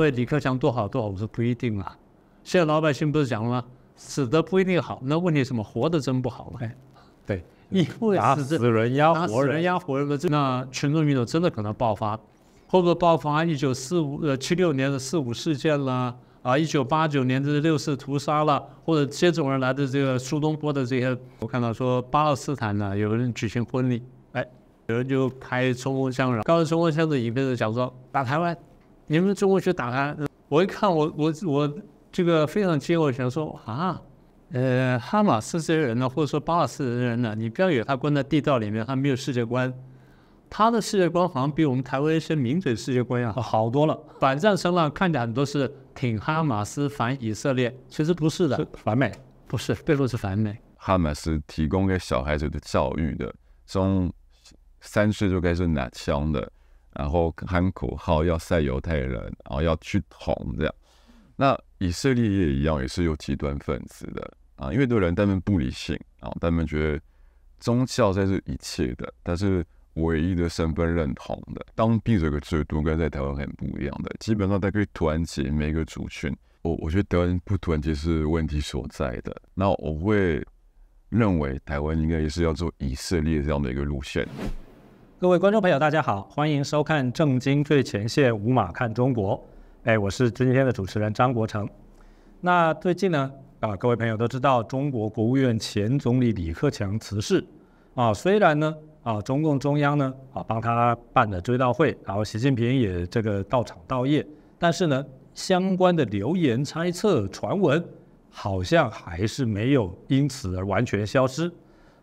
对李克强多好多好，我说不一定啊。现在老百姓不是讲了吗？死的不一定好，那问题什么活的真不好了。对，一死死人压活人压活人的。那群众运动真的可能爆发，会不会爆发？一九四五呃七六年的四五事件啦，啊，一九八九年的六四屠杀了，或者接踵而来的这个苏东坡的这些，我看到说巴勒斯坦呢有人举行婚礼，哎，有人就开冲锋枪后高冲锋枪的影片就讲说打台湾。你们中国去打开，我一看，我我我这个非常激动，想说啊，呃，哈马斯这些人呢，或者说巴勒斯坦人呢，你不要以为他关在地道里面，他没有世界观，他的世界观好像比我们台湾一些名嘴世界观要好多了。反战声浪看起来很多是挺哈马斯反以色列，其实不是的，反美不是，贝洛是反美。哈马斯提供给小孩子的教育的，从三岁就开始拿枪的。然后喊口号要塞犹太人，然后要去捅这样。那以色列也一样，也是有极端分子的啊，因为对人他们不理性啊，他们觉得宗教在是一切的，但是唯一的身份认同的。当地这个制度跟在台湾很不一样的，基本上它可以团结每个族群。我我觉得德文不团结是问题所在的。那我会认为台湾应该也是要做以色列这样的一个路线。各位观众朋友，大家好，欢迎收看《正经最前线》，五马看中国。哎，我是今天的主持人张国成。那最近呢，啊，各位朋友都知道，中国国务院前总理李克强辞世。啊，虽然呢，啊，中共中央呢，啊，帮他办了追悼会，然后习近平也这个到场道念，但是呢，相关的流言、猜测、传闻，好像还是没有因此而完全消失。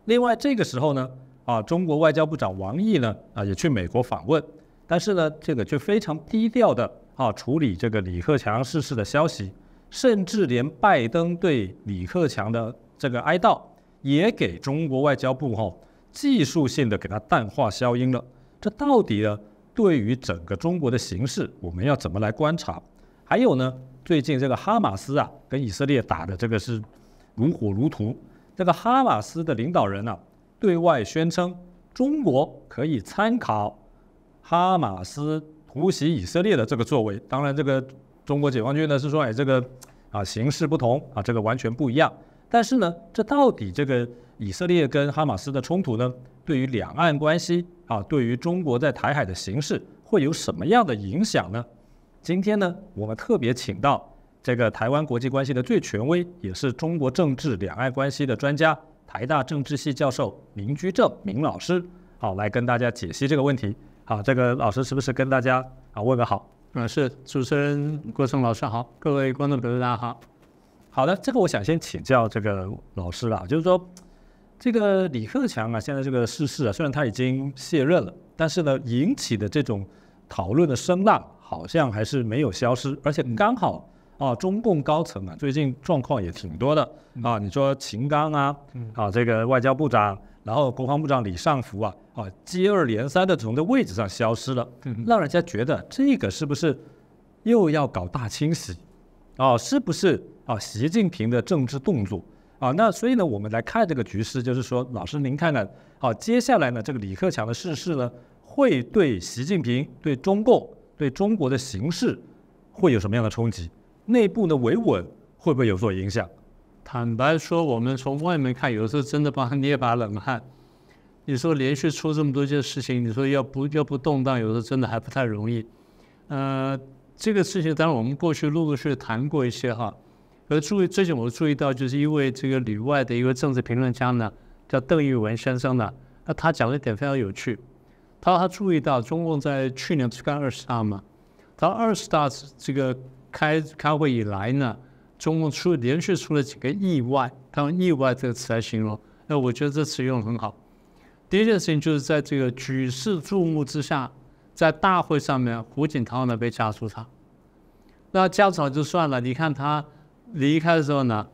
另外这个时候呢。啊，中国外交部长王毅呢，啊也去美国访问，但是呢，这个却非常低调的啊处理这个李克强逝世的消息，甚至连拜登对李克强的这个哀悼，也给中国外交部哈技术性的给他淡化消音了。这到底呢，对于整个中国的形势，我们要怎么来观察？还有呢，最近这个哈马斯啊跟以色列打的这个是如火如荼，这个哈马斯的领导人呢？对外宣称中国可以参考哈马斯突袭以色列的这个作为，当然，这个中国解放军呢是说，哎，这个啊，形式不同啊，这个完全不一样。但是呢，这到底这个以色列跟哈马斯的冲突呢，对于两岸关系啊，对于中国在台海的形势会有什么样的影响呢？今天呢，我们特别请到这个台湾国际关系的最权威，也是中国政治两岸关系的专家。台大政治系教授明居正明老师，好，来跟大家解析这个问题。好，这个老师是不是跟大家啊问个好？嗯，是主持人郭松老师好，各位观众朋友大家好。好的，这个我想先请教这个老师了，就是说这个李克强啊，现在这个逝世啊，虽然他已经卸任了，但是呢引起的这种讨论的声浪好像还是没有消失，而且刚好。啊，中共高层啊，最近状况也挺多的啊。你说秦刚啊，啊，这个外交部长，然后国防部长李尚福啊，啊，接二连三的从这位置上消失了，让人家觉得这个是不是又要搞大清洗？啊，是不是啊？习近平的政治动作啊？那所以呢，我们来看这个局势，就是说，老师您看呢，啊，接下来呢，这个李克强的逝世呢，会对习近平、对中共、对中国的形势会有什么样的冲击？内部的维稳会不会有所影响？坦白说，我们从外面看，有时候真的帮他捏把冷汗。你说连续出这么多件事情，你说要不要不动荡，有时候真的还不太容易。呃，这个事情当然我们过去陆陆续谈过一些哈。而注意最近我注意到，就是因为这个里外的一个政治评论家呢，叫邓玉文先生呢，那他讲了一点非常有趣。他说他注意到中共在去年是干二十大嘛，他二十大这个。开开会以来呢，中共出连续出了几个意外，他用“意外”这个词来形容，那我觉得这词用得很好。第一件事情就是在这个举世注目之下，在大会上面，胡锦涛呢被架出场，那架出场就算了，你看他离开的时候呢，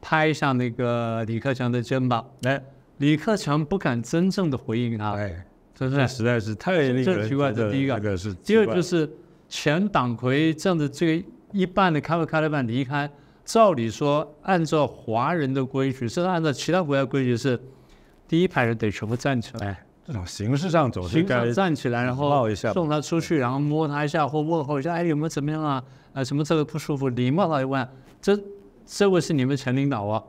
拍一下那个李克强的肩膀，哎，李克强不敢真正的回应他，哎，真是实在是太个奇怪。这个是。第二就是前党魁这样的这个。一半的开会开了办离开，照理说按照华人的规矩，甚至按照其他国家规矩是，第一排人得全部站起来。这种形式上总是应该站起来，然后抱一下，送他出去，然后摸他一下或问候一下。哎，有没有怎么样啊？呃，什么这个不舒服？礼貌的一这这位是你们前领导啊，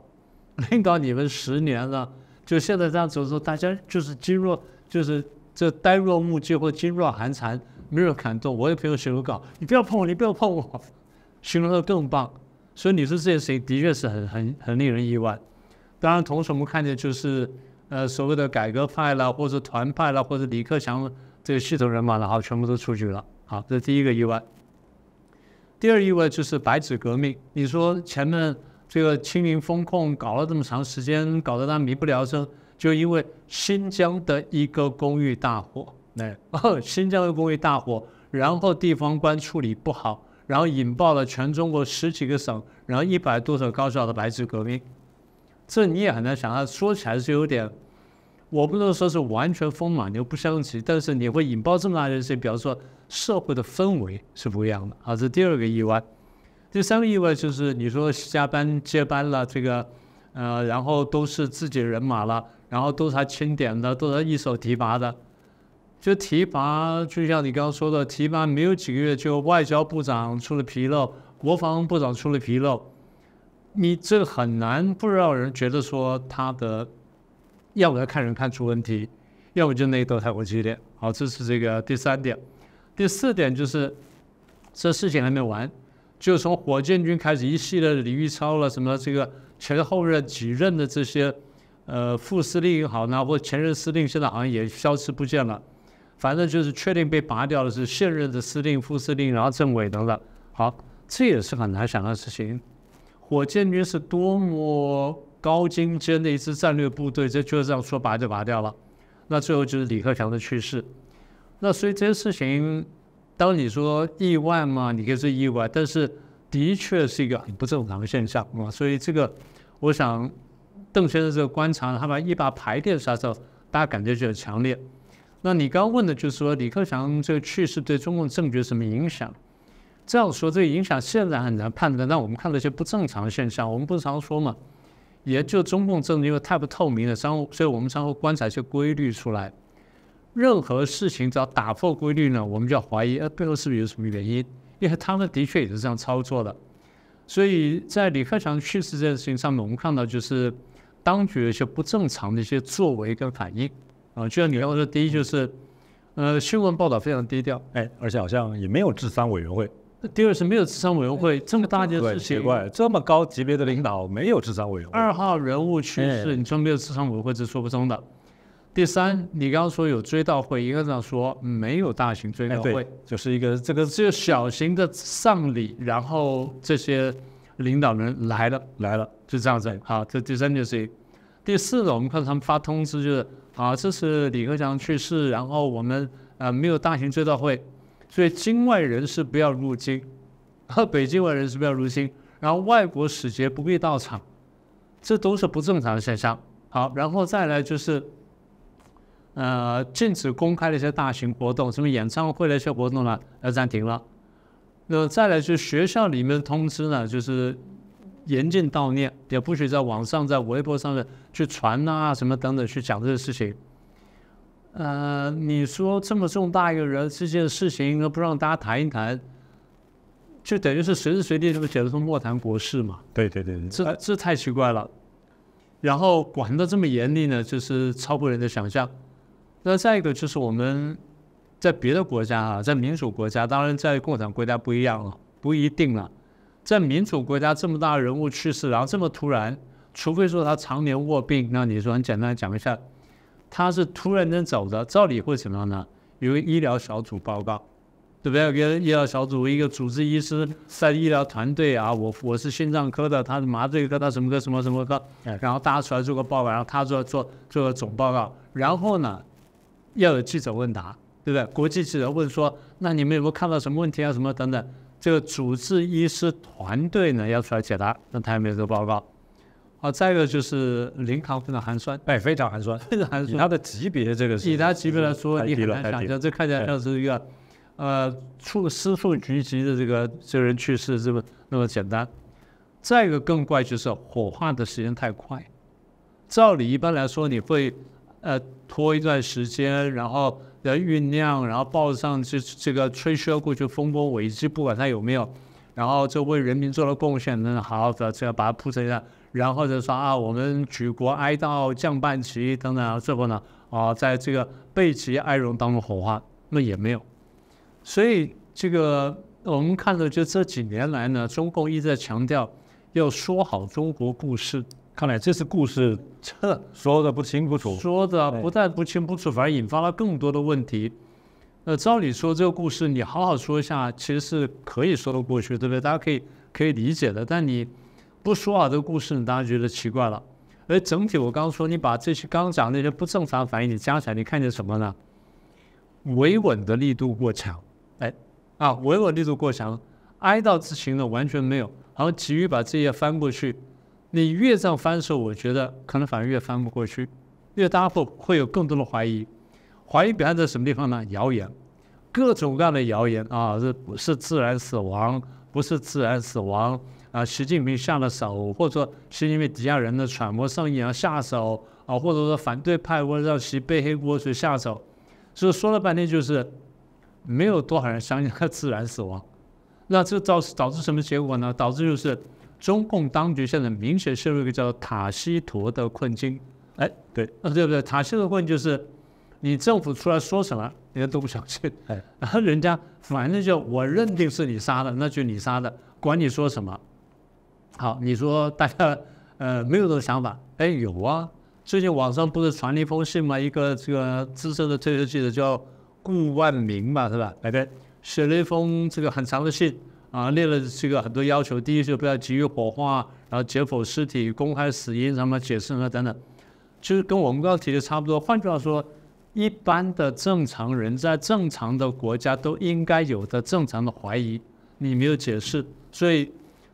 领导你们十年了，就现在这样子说，大家就是噤若就是这呆若木鸡或噤若寒蝉，没有感动。我有朋友写过稿，你不要碰我，你不要碰我。形容的更棒，所以你说这件事情的确是很很很令人意外。当然，同时我们看见就是，呃，所谓的改革派啦，或者团派啦，或者李克强这个系统人马啦，好，全部都出局了。好，这是第一个意外。第二意外就是白纸革命。你说前面这个清零风控搞了这么长时间，搞得他民不聊生，就因为新疆的一个公寓大火，哎，新疆的公寓大火，然后地方官处理不好。然后引爆了全中国十几个省，然后一百多所高校的白纸革命，这你也很难想。象，说起来是有点，我不能说是完全风马牛不相及，但是你会引爆这么大的事情。比方说社会的氛围是不一样的啊，这第二个意外。第三个意外就是你说加班接班了，这个呃，然后都是自己人马了，然后都是他钦点的，都是他一手提拔的。就提拔，就像你刚刚说的，提拔没有几个月，就外交部长出了纰漏，国防部长出了纰漏，你这很难不让人觉得说他的，要么要看人看出问题，要么就内斗太过激烈。好，这是这个第三点，第四点就是这事情还没完，就从火箭军开始一系列的李玉超了什么这个前后任几任的这些呃副司令也好那或前任司令现在好像也消失不见了。反正就是确定被拔掉的是现任的司令、副司令，然后政委等等。好，这也是很难想到事情。火箭军是多么高精尖的一支战略部队，这就是这样说拔就拔掉了。那最后就是李克强的去世。那所以这些事情，当你说意外嘛，你可以是意外，但是的确是一个很不正常的现象啊。所以这个，我想邓先生这个观察，他把一把牌点杀来之后，大家感觉就很强烈。那你刚问的就是说李克强这个去世对中共政局什么影响？这样说，这个影响现在很难判断。那我们看到一些不正常现象，我们不常说嘛？也就中共政治因为太不透明了，商务，所以我们常会观察一些规律出来。任何事情只要打破规律呢，我们就要怀疑，呃背后是不是有什么原因？因为他们的确也是这样操作的。所以在李克强去世这件事情上，面，我们看到就是当局一些不正常的一些作为跟反应。啊，就像你刚才说，第一就是，呃，新闻报道非常低调，哎，而且好像也没有智商委员会。第二是没有智商委员会，这么大件事情，这么高级别的领导没有智商委员。会。二号人物去世，你说没有智商委员会是说不通的。第三，你刚刚说有追悼会，应该样说没有大型追悼会，就是一个这个只有小型的丧礼，然后这些领导人来了来了，就这样子。好，这第三件事情。第四呢，我们看他们发通知就是。好，这是李克强去世，然后我们呃没有大型追悼会，所以京外人士不要入京，和北京外人士不要入京，然后外国使节不必到场，这都是不正常的现象。好，然后再来就是，呃，禁止公开的一些大型活动，什么演唱会的一些活动呢，要暂停了。那再来就是学校里面通知呢，就是。严禁悼念，也不许在网上、在微博上面去传呐什么等等去讲这个事情。呃，你说这么重大一个人，这件事情而不让大家谈一谈，就等于是随时随地就写简直莫谈国事嘛。对对对对，这这太奇怪了。然后管得这么严厉呢，就是超乎人的想象。那再一个就是我们在别的国家啊，在民主国家，当然在共产国家不一样了，不一定了。在民主国家这么大人物去世，然后这么突然，除非说他常年卧病，那你说很简单讲一下，他是突然间走的，照理会怎么样呢？有医疗小组报告，对不对？一个医疗小组，一个主治医师，在医疗团队啊，我我是心脏科的，他是麻醉科，他什么科什么什么科，然后大家出来做个报告，然后他出来做做个总报告，然后呢，要有记者问答，对不对？国际记者问说，那你们有没有看到什么问题啊？什么等等。这个主治医师团队呢要出来解答，那他也没有这个报告。好，再一个就是临床非常寒酸，哎，非常寒酸，非常寒酸。他的级别，这个是以他级别来说，你很难想象，这看起来像是一个呃处市处局级的这个这人去世这么那么简单。再一个更怪就是火化的时间太快，照理一般来说你会呃拖一段时间，然后。的酝酿，然后报上这这个吹嘘过去丰功伟绩，不管他有没有，然后就为人民做了贡献，那好好，这样把它铺成一下，然后就说啊，我们举国哀悼降半旗等等，最后呢，啊，在这个悲戚哀荣当中火化，那也没有。所以这个我们看到，就这几年来呢，中共一再强调要说好中国故事。看来这次故事，这说的不清不楚，说的不但不清不楚，反而引发了更多的问题。那照理说，这个故事你好好说一下，其实是可以说得过去，对不对？大家可以可以理解的。但你不说好这个故事，你大家觉得奇怪了。而整体，我刚刚说，你把这些刚刚讲那些不正常反应你加起来，你看见什么呢？维稳的力度过强，哎，啊，维稳力度过强，哀悼之情呢完全没有，然后急于把这页翻过去。你越这样翻的时候，我觉得可能反而越翻不过去，越大破会有更多的怀疑。怀疑表现在什么地方呢？谣言，各种各样的谣言啊，是不是自然死亡？不是自然死亡啊？习近平下了手，或者说是因为底下人的揣摩上瘾而下手啊，或者说反对派为了让其背黑锅去下手。所以说了半天就是没有多少人相信他自然死亡。那这造导致什么结果呢？导致就是。中共当局现在明显陷入一个叫“塔西佗”的困境。哎，对，那对不对？塔西佗困境就是，你政府出来说什么，人家都不相信。哎，然后人家反正就我认定是你杀的，那就你杀的，管你说什么。好，你说大家呃没有这个想法？哎，有啊。最近网上不是传了一封信吗？一个这个资深的退休记者叫顾万明吧，是吧？对，写了一封这个很长的信。啊，列了这个很多要求，第一就不要急于火化，然后解剖尸体、公开死因什么解释呢等等，就是跟我们刚刚提的差不多。换句话说，一般的正常人在正常的国家都应该有的正常的怀疑，你没有解释，所以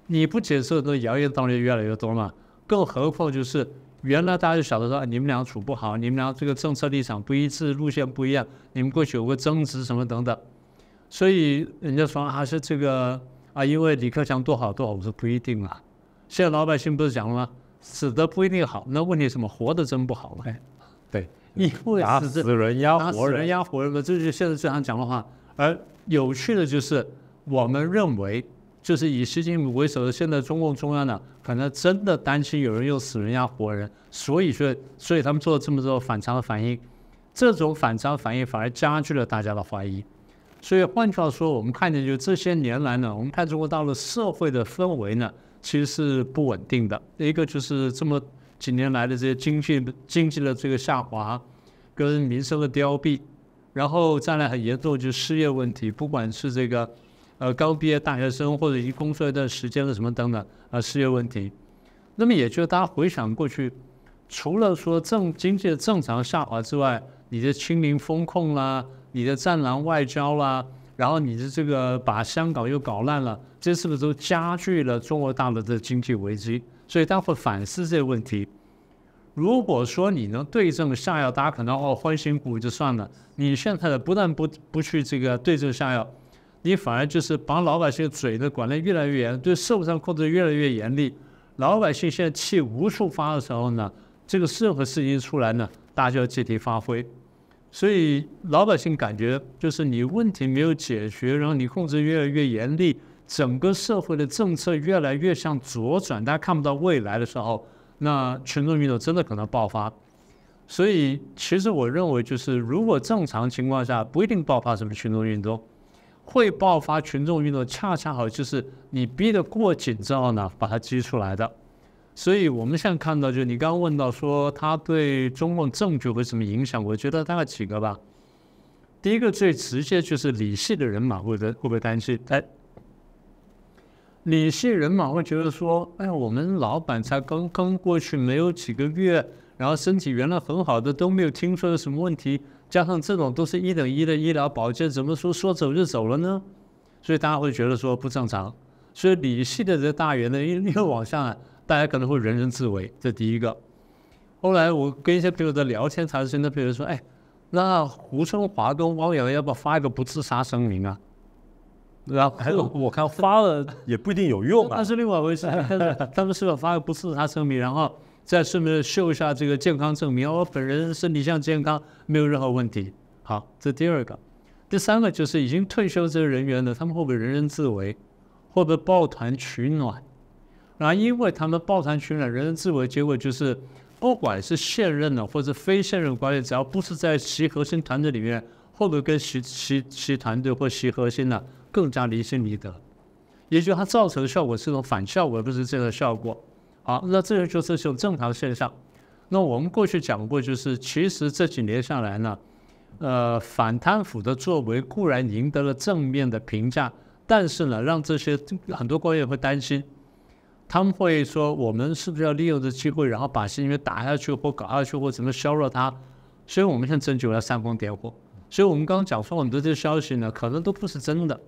你不解释，的谣言当然越来越多嘛。更何况就是原来大家就晓得说你们俩处不好，你们俩这个政策立场不一致，路线不一样，你们过去有个争执什么等等。所以人家说还是这个啊，因为李克强多好多好，我说不一定啊。现在老百姓不是讲了吗？死的不一定好，那问题什么？活的真不好嘛？对，因为死人压活人压活人嘛，这就现在正常讲的话。而有趣的就是，我们认为就是以习近平为首的现在中共中央呢，可能真的担心有人用死人压活人，所以说，所以他们做了这么多反常的反应。这种反常反应反而加剧了大家的怀疑。所以换句话说，我们看见就这些年来呢，我们看中国到了社会的氛围呢，其实是不稳定的。一个就是这么几年来的这些经济经济的这个下滑，跟民生的凋敝，然后再来很严重就失业问题，不管是这个呃刚毕业大学生或者已经工作一段时间的什么等等啊失业问题。那么也就大家回想过去，除了说正经济的正常下滑之外，你的清零风控啦。你的战狼外交啦，然后你的这个把香港又搞烂了，这是不是都加剧了中国大陆的经济危机？所以大家会反思这个问题。如果说你能对症下药，大家可能哦欢欣鼓舞就算了。你现在的不但不不去这个对症下药，你反而就是把老百姓嘴的，管得越来越严，对社会上控制越来越严厉。老百姓现在气无处发的时候呢，这个任何事情出来呢，大家就要借题发挥。所以老百姓感觉就是你问题没有解决，然后你控制越来越严厉，整个社会的政策越来越向左转，大家看不到未来的时候，那群众运动真的可能爆发。所以其实我认为就是，如果正常情况下不一定爆发什么群众运动，会爆发群众运动，恰恰好就是你逼得过紧之后呢，把它激出来的。所以我们现在看到，就是你刚刚问到说他对中共政局会什么影响？我觉得大概几个吧。第一个最直接就是李系的人马，会不会担心？哎，李系人马会觉得说，哎，我们老板才刚刚过去没有几个月，然后身体原来很好的，都没有听说有什么问题，加上这种都是一等一的医疗保健，怎么说说走就走了呢？所以大家会觉得说不正常，所以李系的这大员呢，又又往下来。大家可能会人人自危，这第一个。后来我跟一些朋友在聊天，才听那朋友说：“哎，那胡春华跟汪洋要不要发一个不自杀声明啊？”然后我看发了也不一定有用啊，那是另外一回事。他们是是发个不自杀声明，然后再顺便秀一下这个健康证明？我本人身体像健康，没有任何问题。好，这第二个，第三个就是已经退休这些人员的，他们会不会人人自危，会不会抱团取暖？那因为他们抱团取暖、人人自危，结果就是，不管是现任的或者非现任官员，只要不是在其核心团队里面，或者跟其其其团队或其核心呢，更加离心离德，也就它造成的效果是一种反效果，而不是这个效果。好，那这个就是一种正常现象。那我们过去讲过，就是其实这几年下来呢，呃，反贪腐的作为固然赢得了正面的评价，但是呢，让这些很多官员会担心。他们会说，我们是不是要利用这机会，然后把习近平打下去，或搞下去，或怎么削弱他？所以，我们现在争取要煽风点火。所以，我们刚刚讲说，我们这些消息呢，可能都不是真的。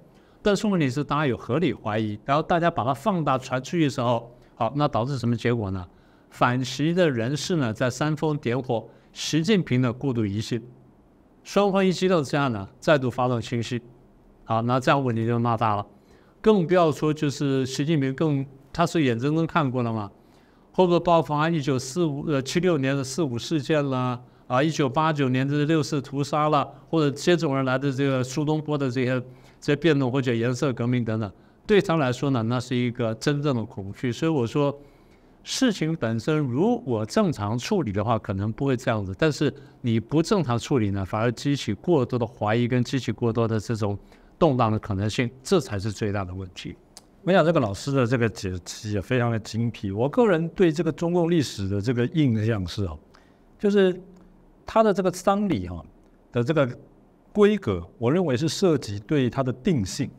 但是问题是，大家有合理怀疑，然后大家把它放大传出去的时候，好，那导致什么结果呢？反习的人士呢，在煽风点火，习近平的过度疑心。双方一激动之下呢，再度发动清洗，好，那这样问题就闹大了。更不要说就是习近平更。他是眼睁睁看过了嘛？不会爆发一九四五呃七六年的四五事件啦，啊，一九八九年的六四屠杀了，或者接踵而来的这个苏东坡的这些这些变动，或者颜色革命等等，对他来说呢，那是一个真正的恐惧。所以我说，事情本身如果正常处理的话，可能不会这样子。但是你不正常处理呢，反而激起过多的怀疑，跟激起过多的这种动荡的可能性，这才是最大的问题。我想这个老师的这个解析也非常的精辟。我个人对这个中共历史的这个印象是啊，就是他的这个丧礼哈的这个规格，我认为是涉及对他的定性。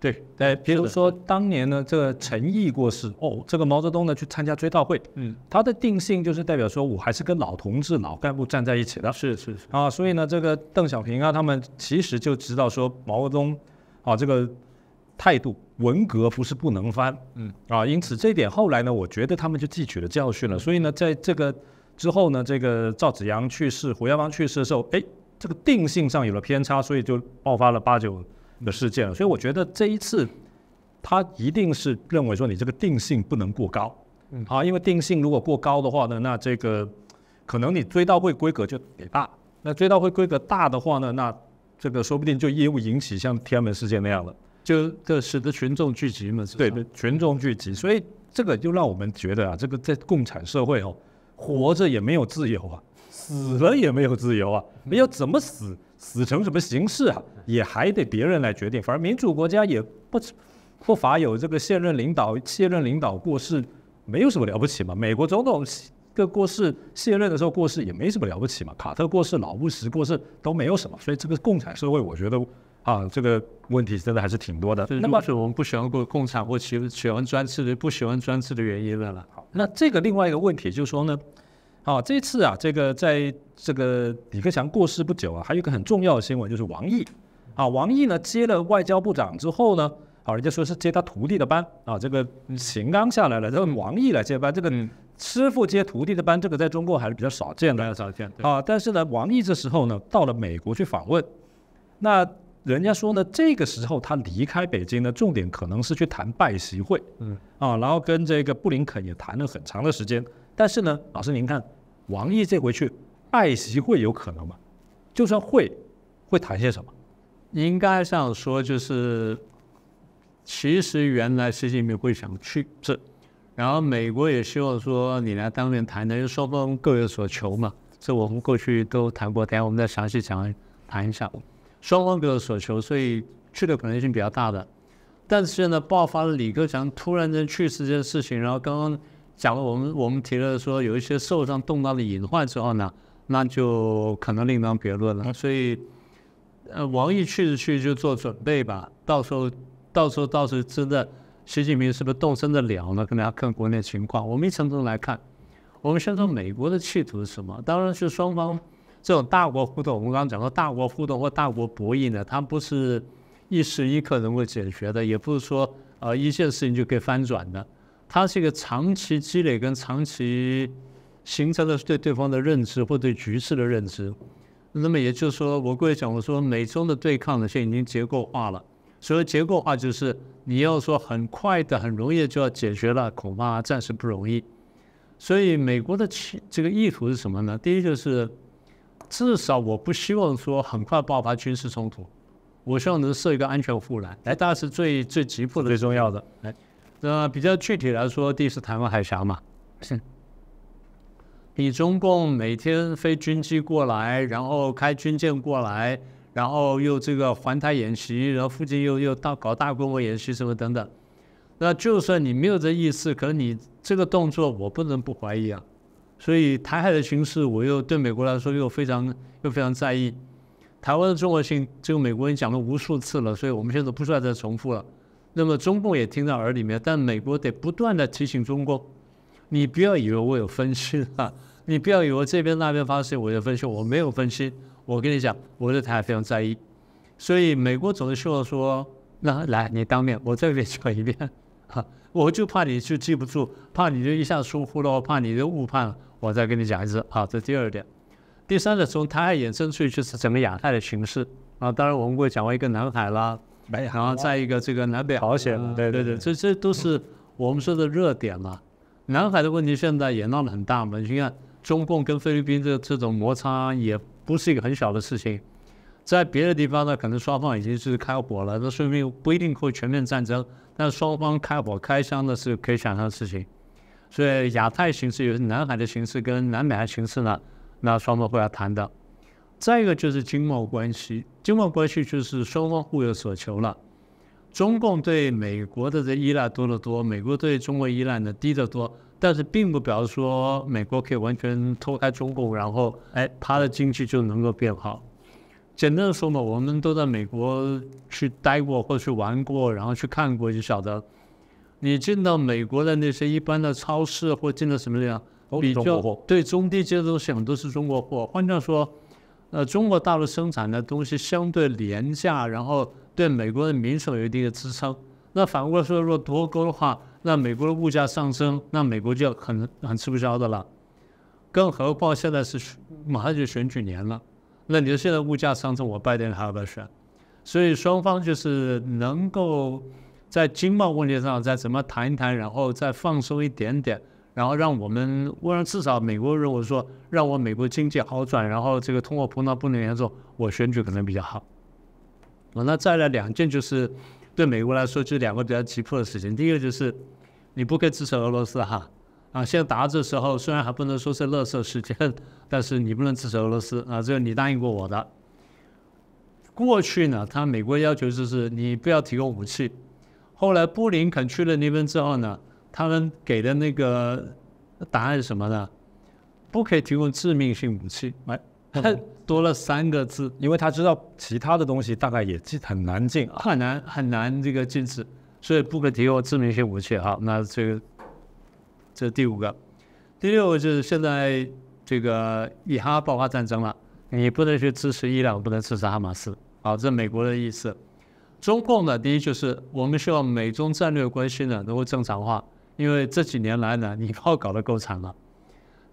对，哎，比如说当年呢，这个陈毅过世哦，这个毛泽东呢去参加追悼会，嗯，他的定性就是代表说，我还是跟老同志、老干部站在一起的。是是是啊，所以呢，这个邓小平啊，他们其实就知道说毛泽东啊这个。态度，文革不是不能翻，嗯啊，因此这一点后来呢，我觉得他们就汲取了教训了。所以呢，在这个之后呢，这个赵子阳去世、胡耀邦去世的时候，哎，这个定性上有了偏差，所以就爆发了八九的事件了。所以我觉得这一次他一定是认为说，你这个定性不能过高，嗯啊，因为定性如果过高的话呢，那这个可能你追悼会规格就得大，那追悼会规格大的话呢，那这个说不定就业务引起像天安门事件那样了。就这使得群众聚集嘛？对，群众聚集，所以这个就让我们觉得啊，这个在共产社会哦，活着也没有自由啊，死了也没有自由啊，没有怎么死，死成什么形式啊，也还得别人来决定。反正民主国家也不不乏有这个现任领导、卸任领导过世，没有什么了不起嘛。美国总统个过世、卸任的时候过世也没什么了不起嘛。卡特过世、老布什过世都没有什么，所以这个共产社会，我觉得。啊，这个问题真的还是挺多的。那么是我们不喜欢过共产或喜喜欢专制的，不喜欢专制的原因了了。好，那这个另外一个问题就是说呢，啊，这次啊，这个在这个李克强过世不久啊，还有一个很重要的新闻就是王毅啊，王毅呢接了外交部长之后呢，啊，人家说是接他徒弟的班啊，这个秦刚下来了，然后王毅来接班，这个师傅接徒弟的班，这个在中国还是比较少见的，比较少见。啊，但是呢，王毅这时候呢到了美国去访问，那。人家说呢，这个时候他离开北京呢，重点可能是去谈拜习会，嗯，啊，然后跟这个布林肯也谈了很长的时间。但是呢，老师您看，王毅这回去拜习会有可能吗？就算会，会谈些什么？应该样说就是，其实原来习近平会想去，是，然后美国也希望说你来当面谈，因为双方各有所求嘛。这我们过去都谈过，等下我们再详细讲谈一下。双方各有所求，所以去的可能性比较大的。但是呢，爆发了李克强突然间去世这件事情，然后刚刚讲了我们我们提了说有一些社会上动荡的隐患之后呢，那就可能另当别论了。所以，呃，王毅去是去就做准备吧，到时候到时候到时候真的习近平是不是动身的了呢？可能要看国内情况。我们一层层来看，我们先说美国的企图是什么？当然是双方。这种大国互动，我们刚刚讲过，大国互动或大国博弈呢，它不是一时一刻能够解决的，也不是说呃一件事情就可以翻转的，它是一个长期积累跟长期形成的对对方的认知或对局势的认知。那么也就是说，我过去讲，我说美中的对抗呢，现在已经结构化了，所谓结构化就是你要说很快的很容易就要解决了，恐怕暂时不容易。所以美国的这个意图是什么呢？第一就是。至少我不希望说很快爆发军事冲突，我希望能设一个安全护栏。来，大是最最急迫的、最重要的。来，那比较具体来说，第一是台湾海峡嘛，是。你中共每天飞军机过来，然后开军舰过来，然后又这个环台演习，然后附近又又大搞大规模演习什么等等。那就算你没有这意思，可是你这个动作我不能不怀疑啊。所以台海的形势，我又对美国来说又非常又非常在意。台湾的重要性，这个美国人讲了无数次了，所以我们现在不需要再重复了。那么中共也听到耳里面，但美国得不断的提醒中共，你不要以为我有分析啊，你不要以为这边那边发生我就分析，我没有分析。我跟你讲，我对台海非常在意。所以美国总是希望说，那来你当面我再给你讲一遍，哈、我就怕你就记不住，怕你就一下疏忽了，怕你就误判了。我再跟你讲一次啊，这第二点，第三呢，从台海衍生出去就是整个亚太的形势啊。当然，我们会讲完一个南海啦，然后再一个这个南北朝鲜，对对对，这这都是我们说的热点嘛。南海的问题现在也闹得很大嘛，你看中共跟菲律宾这这种摩擦也不是一个很小的事情。在别的地方呢，可能双方已经是开火了，那说明不一定会全面战争，但双方开火开枪的是可以想象的事情。所以亚太形势、也是南海的形势跟南美形势呢，那双方会要谈的。再一个就是经贸关系，经贸关系就是双方互有所求了。中共对美国的这依赖多得多，美国对中国依赖呢低得多，但是并不表示说美国可以完全脱开中共，然后哎它的经济就能够变好。简单的说嘛，我们都在美国去待过或者去玩过，然后去看过就晓得。你进到美国的那些一般的超市，或进到什么方，比较对中低阶都想都是中国货。换句话说，那中国大陆生产的东西相对廉价，然后对美国的民生有一定的支撑。那反过来说，如果脱钩的话，那美国的物价上升，那美国就很很吃不消的了。更何况现在是马上就选举年了，那你说现在物价上升，我拜登还要不要选？所以双方就是能够。在经贸问题上再怎么谈一谈，然后再放松一点点，然后让我们，让至少美国如果说让我美国经济好转，然后这个通货膨胀不能严重，我选举可能比较好。啊，那再来两件就是对美国来说就两个比较急迫的事情。第一个就是你不可以支持俄罗斯哈啊，现在打的时候虽然还不能说是勒色事件，但是你不能支持俄罗斯啊，这是你答应过我的。过去呢，他美国要求就是你不要提供武器。后来布林肯去了那边之后呢，他们给的那个答案是什么呢？不可以提供致命性武器，哎，多了三个字，因为他知道其他的东西大概也进很难进啊，很难很难这个禁止，所以不可提供致命性武器。好，那这个这是第五个，第六个就是现在这个伊哈爆发战争了，你不能去支持伊朗，不能支持哈马斯，好，这美国的意思。中共呢，第一就是我们希望美中战略关系呢能够正常化，因为这几年来呢，你把我搞得够惨了，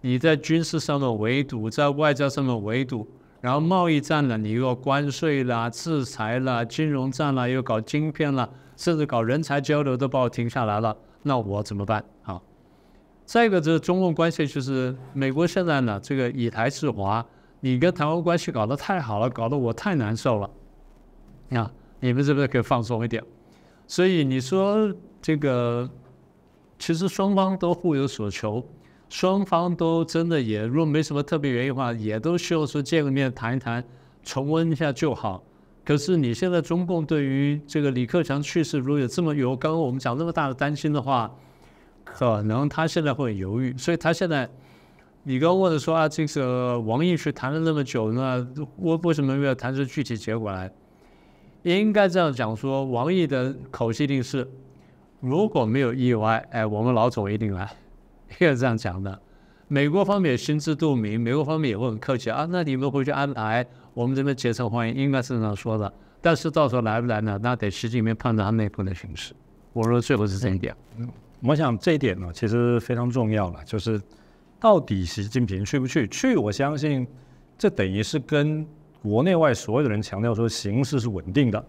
你在军事上面围堵，在外交上面围堵，然后贸易战呢，你又要关税啦、制裁啦、金融战啦，又搞芯片啦，甚至搞人才交流都把我停下来了，那我怎么办好，再一个，就是中共关系就是美国现在呢，这个以台制华，你跟台湾关系搞得太好了，搞得我太难受了，你看。你们是不是可以放松一点？所以你说这个，其实双方都互有所求，双方都真的也，如果没什么特别原因的话，也都需要说见个面谈一谈，重温一下就好。可是你现在中共对于这个李克强去世，如果有这么有刚刚我们讲那么大的担心的话，可能他现在会很犹豫。所以他现在，你刚问的说啊，这个王毅去谈了那么久呢，为为什么没有谈出具体结果来？应该这样讲，说王毅的口气一定是，如果没有意外，哎，我们老总一定来，也 是这样讲的。美国方面也心知肚明，美国方面也会很客气啊，那你们回去安排，我们这边竭诚欢迎，应该是这样说的。但是到时候来不来呢？那得习近平判断他内部的形势。我说最后是这一点，我想这一点呢，其实非常重要了，就是到底习近平去不去？去，我相信这等于是跟。国内外所有的人强调说形势是稳定的，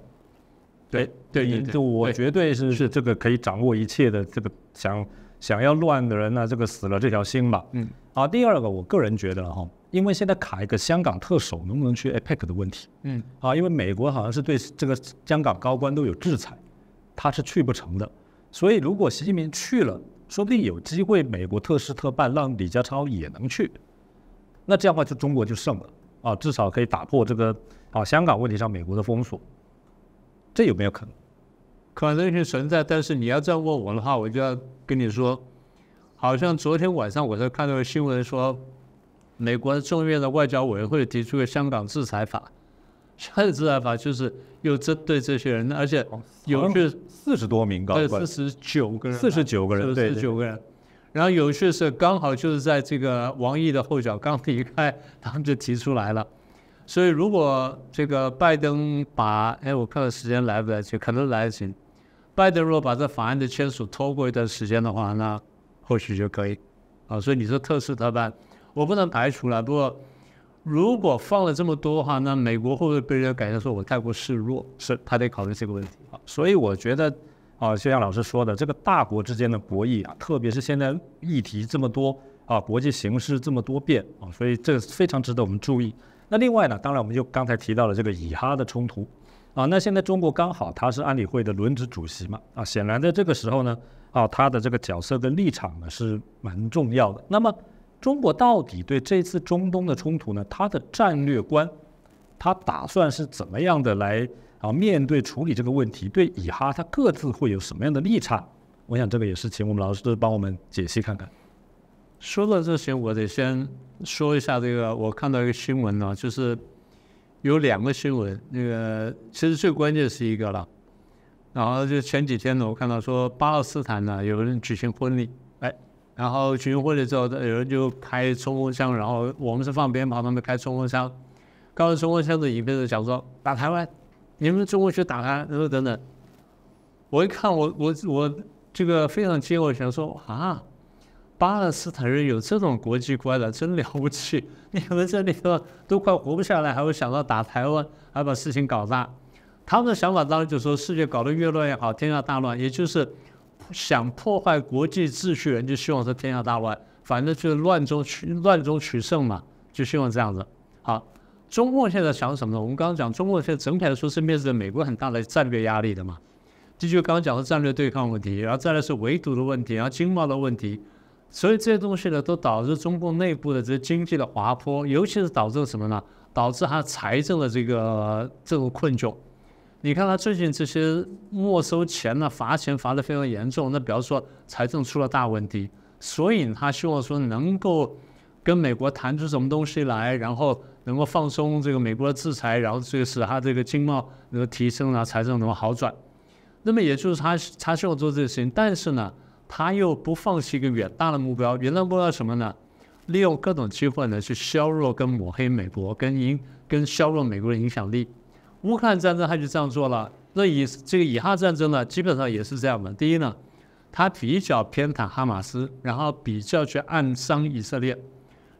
对对，就我绝对是是这个可以掌握一切的，这个想想要乱的人呢，这个死了这条心吧。嗯，啊，第二个，我个人觉得哈，因为现在卡一个香港特首能不能去 APEC 的问题，嗯，啊，因为美国好像是对这个香港高官都有制裁，他是去不成的，所以如果习近平去了，说不定有机会美国特事特办，让李家超也能去，那这样的话就中国就胜了。啊，至少可以打破这个啊香港问题上美国的封锁，这有没有可能？可能性存在，但是你要这样问我的话，我就要跟你说，好像昨天晚上我在看到个新闻，说美国的众院的外交委员会提出了香港制裁法，香港制裁法就是又针对这些人，而且有是四十多名高管，四十九个人，四十九个人，四十九个人。然后有趣的是，刚好就是在这个王毅的后脚刚离开，他们就提出来了。所以如果这个拜登把，哎，我看时间来不来得及，可能来得及。拜登如果把这法案的签署拖过一段时间的话，那或许就可以。啊，所以你说特事特办，我不能排除了。不过如果放了这么多话，那美国会不会被人感觉说我太过示弱？是他得考虑这个问题。啊，所以我觉得。啊，就像老师说的，这个大国之间的博弈啊，特别是现在议题这么多啊，国际形势这么多变啊，所以这个非常值得我们注意。那另外呢，当然我们就刚才提到了这个以哈的冲突啊，那现在中国刚好他是安理会的轮值主席嘛啊，显然在这个时候呢啊，他的这个角色跟立场呢是蛮重要的。那么中国到底对这次中东的冲突呢，他的战略观，他打算是怎么样的来？然后面对处理这个问题，对以哈他各自会有什么样的立场？我想这个也是请我们老师帮我们解析看看。说到这些，我得先说一下这个，我看到一个新闻呢，就是有两个新闻，那个其实最关键是一个了。然后就前几天呢，我看到说巴勒斯坦呢有人举行婚礼，哎，然后举行婚礼之后，有人就开冲锋枪，然后我们是放鞭炮，他们开冲锋枪，高完冲锋枪的影片是讲说打台湾。你们中国去打他，然后等等，我一看我我我这个非常激动，想说啊，巴勒斯坦人有这种国际观的真了不起，你们这里头都快活不下来，还会想到打台湾，还把事情搞大，他们的想法当然就说世界搞得越乱越好，天下大乱，也就是想破坏国际秩序，人就希望是天下大乱，反正就是乱中取乱中取胜嘛，就希望这样子，好。中共现在想什么呢？我们刚刚讲，中共现在整体来说是面对美国很大的战略压力的嘛。这就刚刚讲的战略对抗问题，然后再来是围堵的问题，然后经贸的问题，所以这些东西呢都导致中共内部的这些经济的滑坡，尤其是导致什么呢？导致它财政的这个这种困窘。你看它最近这些没收钱呢，罚钱罚得非常严重，那比方说财政出了大问题，所以他希望说能够跟美国谈出什么东西来，然后。能够放松这个美国的制裁，然后这个使他这个经贸能够提升啊，财政能够好转。那么也就是他他希望做这个事情，但是呢，他又不放弃一个远大的目标，远大目标什么呢？利用各种机会呢去削弱跟抹黑美国，跟影跟削弱美国的影响力。乌克兰战争他就这样做了。那以这个以哈战争呢，基本上也是这样的。第一呢，他比较偏袒哈马斯，然后比较去暗伤以色列。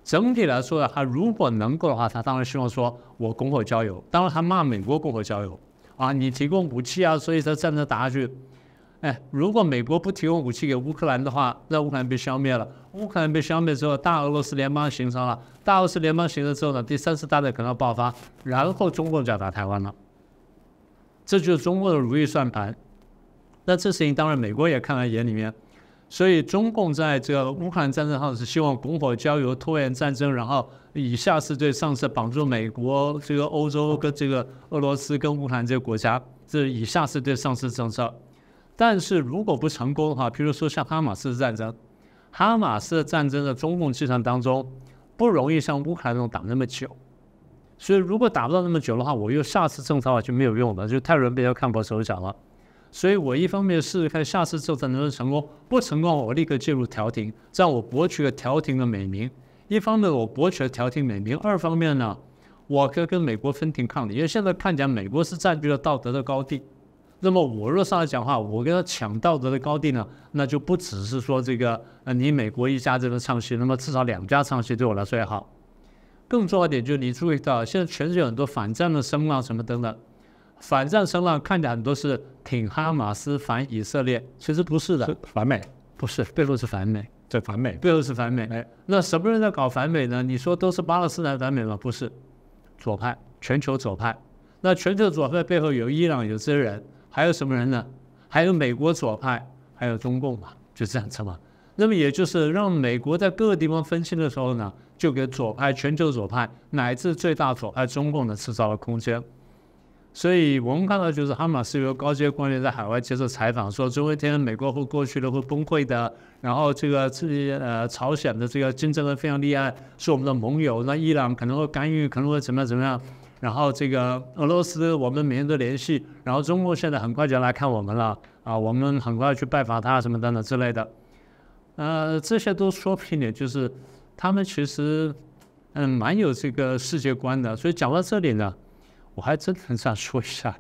整体来说呢，他如果能够的话，他当然希望说，我拱火交油。当然，他骂美国拱火交油啊，你提供武器啊，所以他战争打下去。哎，如果美国不提供武器给乌克兰的话，那乌克兰被消灭了。乌克兰被消灭之后，大俄罗斯联邦形成了。大俄罗斯联邦形成之后呢，第三次大战可能爆发，然后中共就要打台湾了。这就是中共的如意算盘。那这事情当然美国也看在眼里面。所以，中共在这个乌克兰战争上是希望拱火浇油、拖延战争，然后以下次对上次绑住美国、这个欧洲跟这个俄罗斯跟乌克兰这个国家，这以下次对上次政策。但是，如果不成功的话，譬如说像哈马斯的战争，哈马斯的战争的中共计算当中不容易像乌克兰这种打那么久。所以，如果打不到那么久的话，我又下次政策的话就没有用了，就太容易被看破手脚了。所以我一方面试试看下次之战能不能成功，不成功我立刻介入调停，这样我博取了调停的美名。一方面我博取了调停美名，二方面呢，我可以跟美国分庭抗礼，因为现在看起来美国是占据了道德的高地。那么我若上来讲话，我跟他抢道德的高地呢，那就不只是说这个呃你美国一家这个唱戏，那么至少两家唱戏对我来说也好。更重要一点就是你注意到现在全世界很多反战的声浪什么等等，反战声浪看起来很多是。挺哈马斯反以色列，其实不是的，反美不是，背后是反美，对，反美，背后是反美。那什么人在搞反美呢？你说都是巴勒斯坦反美吗？不是，左派，全球左派。那全球左派背后有伊朗有这些人，还有什么人呢？还有美国左派，还有中共嘛，就这样子嘛。那么也就是让美国在各个地方分心的时候呢，就给左派、全球左派乃至最大左派中共的制造了空间。所以我们看到，就是哈马斯有高级官员在海外接受采访，说：“终有一天，美国会过去的，会崩溃的。然后这个自己呃，朝鲜的这个竞争的非常厉害，是我们的盟友。那伊朗可能会干预，可能会怎么样怎么样。然后这个俄罗斯，我们每天都联系。然后中国现在很快就要来看我们了啊，我们很快要去拜访他什么等等之类的。呃，这些都说明的，就是他们其实嗯，蛮有这个世界观的。所以讲到这里呢。”我还真能这样说一下，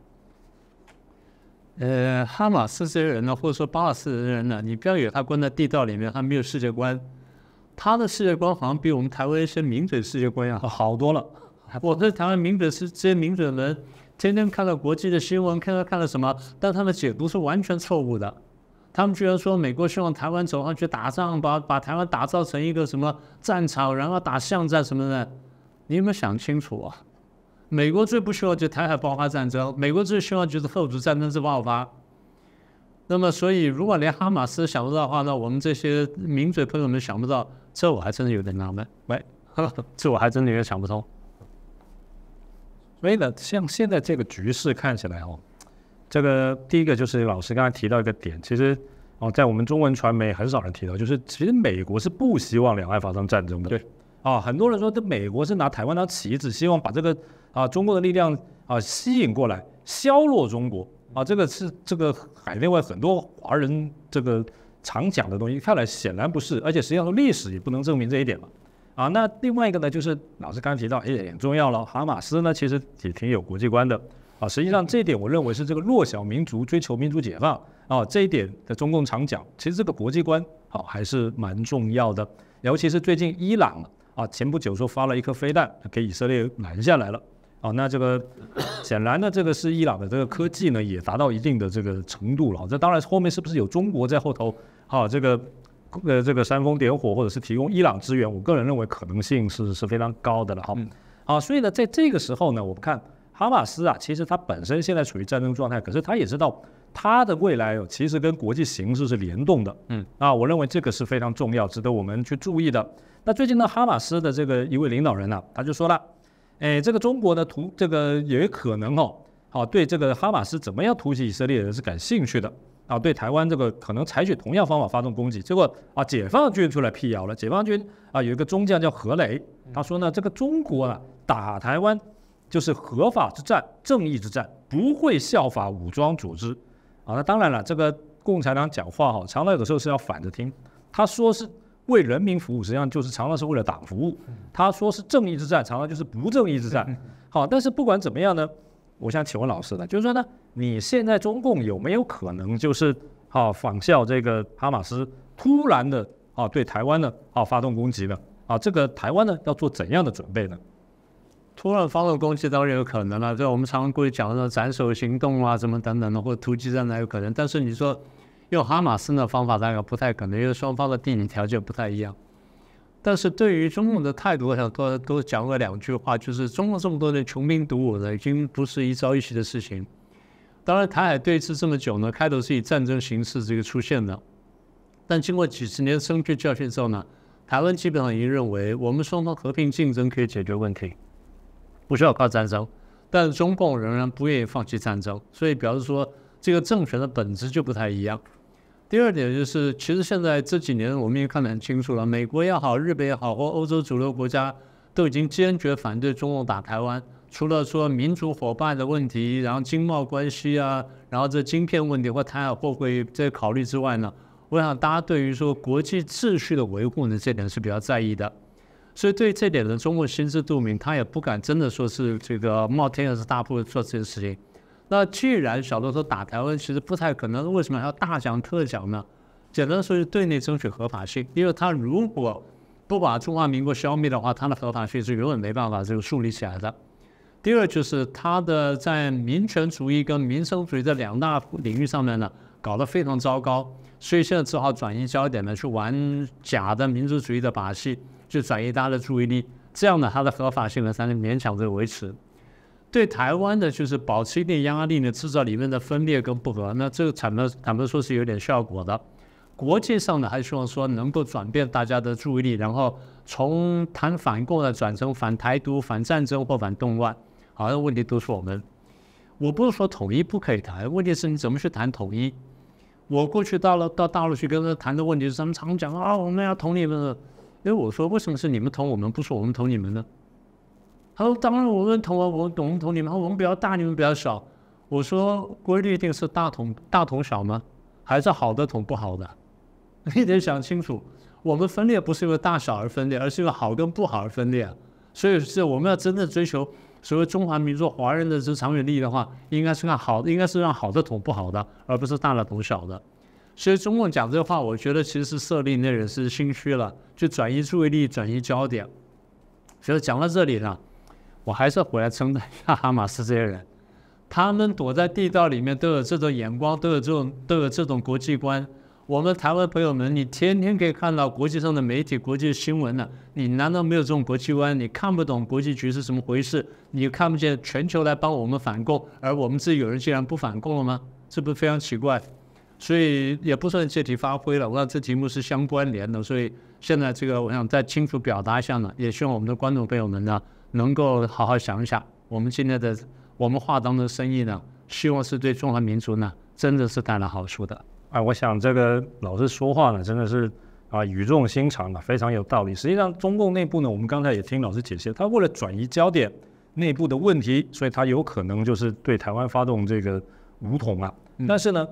呃，哈马斯这些人呢，或者说巴勒斯坦人呢，你不要以为他关在地道里面，他没有世界观，他的世界观好像比我们台湾一些名嘴世界观要好多了。我在台湾名嘴是这些名嘴们天天看到国际的新闻，看他看了什么，但他的解读是完全错误的。他们居然说美国希望台湾走上去打仗，把把台湾打造成一个什么战场，然后打巷战什么的，你有没有想清楚啊？美国最不希望就台海爆发战争，美国最希望就是后主战争之爆发。那么，所以如果连哈马斯想不到的话，那我们这些名嘴朋友们想不到，这我还真的有点纳闷。喂，这我还真的有点想不通。所以呢，像现在这个局势看起来哦，这个第一个就是老师刚才提到一个点，其实哦，在我们中文传媒很少人提到，就是其实美国是不希望两岸发生战争的。对。啊，很多人说这美国是拿台湾当棋子，希望把这个啊中国的力量啊吸引过来，削弱中国啊，这个是这个海内外很多华人这个常讲的东西。看来显然不是，而且实际上历史也不能证明这一点嘛。啊，那另外一个呢，就是老师刚刚提到也很重要了，哈马斯呢其实也挺有国际观的啊。实际上这一点我认为是这个弱小民族追求民族解放啊这一点的中共常讲，其实这个国际观好还是蛮重要的，尤其是最近伊朗。啊，前不久说发了一颗飞弹，给以色列拦下来了。啊，那这个显然呢，这个是伊朗的这个科技呢，也达到一定的这个程度了。这当然后面是不是有中国在后头？哈，这个呃，这个煽风点火，或者是提供伊朗支援，我个人认为可能性是是非常高的了。哈。啊，所以呢，在这个时候呢，我们看哈马斯啊，其实它本身现在处于战争状态，可是它也知道。它的未来哦，其实跟国际形势是联动的，嗯，啊，我认为这个是非常重要，值得我们去注意的。那最近呢，哈马斯的这个一位领导人呢，他就说了，哎，这个中国呢，图这个也可能哦，好对这个哈马斯怎么样突袭以色列人是感兴趣的，啊，对台湾这个可能采取同样方法发动攻击。结果啊，解放军出来辟谣了，解放军啊有一个中将叫何雷，他说呢，这个中国啊打台湾就是合法之战、正义之战，不会效法武装组织。啊，那当然了，这个共产党讲话哈，常常有的时候是要反着听。他说是为人民服务，实际上就是常常是为了党服务。他说是正义之战，常常就是不正义之战。好，但是不管怎么样呢，我想请问老师呢，就是说呢，你现在中共有没有可能就是啊仿效这个哈马斯突然的啊对台湾呢啊发动攻击呢？啊，这个台湾呢要做怎样的准备呢？突然发动攻击当然有可能了，对我们常常过讲的斩首行动啊，什么等等的，或者突击战那有可能。但是你说用哈马斯的方法，大概不太可能，因为双方的地理条件不太一样。但是对于中共的态度，我想多多讲了两句话，就是中共这么多年穷兵黩武的，已经不是一朝一夕的事情。当然，台海对峙这么久呢，开头是以战争形式这个出现的，但经过几十年的深具教训之后呢，台湾基本上已经认为我们双方和平竞争可以解决问题。不需要靠战争，但中共仍然不愿意放弃战争，所以表示说这个政权的本质就不太一样。第二点就是，其实现在这几年我们也看得很清楚了，美国也好，日本也好，或欧洲主流国家都已经坚决反对中共打台湾。除了说民族伙伴的问题，然后经贸关系啊，然后这芯片问题或台海会不会再考虑之外呢？我想大家对于说国际秩序的维护呢，这点是比较在意的。所以对这点呢，中共心知肚明，他也不敢真的说是这个冒天下之大不韪做这件事情。那既然小罗说打台湾其实不太可能，为什么还要大讲特讲呢？简单说，是对内争取合法性，因为他如果不把中华民国消灭的话，他的合法性是永远没办法这个树立起来的。第二就是他的在民权主义跟民生主义的两大领域上面呢，搞得非常糟糕，所以现在只好转移焦点呢，去玩假的民族主义的把戏。就转移大家的注意力，这样呢，它的合法性呢才能勉强的维持。对台湾的，就是保持一定压力呢，制造里面的分裂跟不和，那这个坦白坦白说是有点效果的。国际上呢，还希望说能够转变大家的注意力，然后从谈反共呢转成反台独、反战争或反动乱。好像问题都是我们。我不是说统一不可以谈，问题是你怎么去谈统一。我过去到了到大陆去跟他谈的问题是，咱们常讲啊，我们要统一么？以我说为什么是你们捅我们不是我们捅你们呢？他说当然我们捅了，我们捅你们，我们比较大，你们比较小。我说规律一定是大同大同小吗？还是好的捅不好的？你得想清楚。我们分裂不是因为大小而分裂，而是因为好跟不好而分裂。所以是我们要真正追求所谓中华民族华人的这长远利益的话，应该是看好应该是让好的捅不好的，而不是大的捅小的。所以中共讲这话，我觉得其实是设立那人是心虚了，就转移注意力、转移焦点。所以讲到这里呢，我还是要回来称赞一下哈马斯这些人，他们躲在地道里面都有这种眼光，都有这种都有这种国际观。我们台湾朋友们，你天天可以看到国际上的媒体、国际新闻呢，你难道没有这种国际观？你看不懂国际局势怎么回事？你看不见全球来帮我们反共，而我们自己有人竟然不反共了吗？这不非常奇怪？所以也不算借题发挥了，我想这题目是相关联的，所以现在这个我想再清楚表达一下呢，也希望我们的观众朋友们呢能够好好想一想，我们今天的我们话当中的生意呢，希望是对中华民族呢真的是带来好处的。哎，我想这个老师说话呢真的是啊语重心长啊，非常有道理。实际上中共内部呢，我们刚才也听老师解析，他为了转移焦点，内部的问题，所以他有可能就是对台湾发动这个武统啊，但是呢。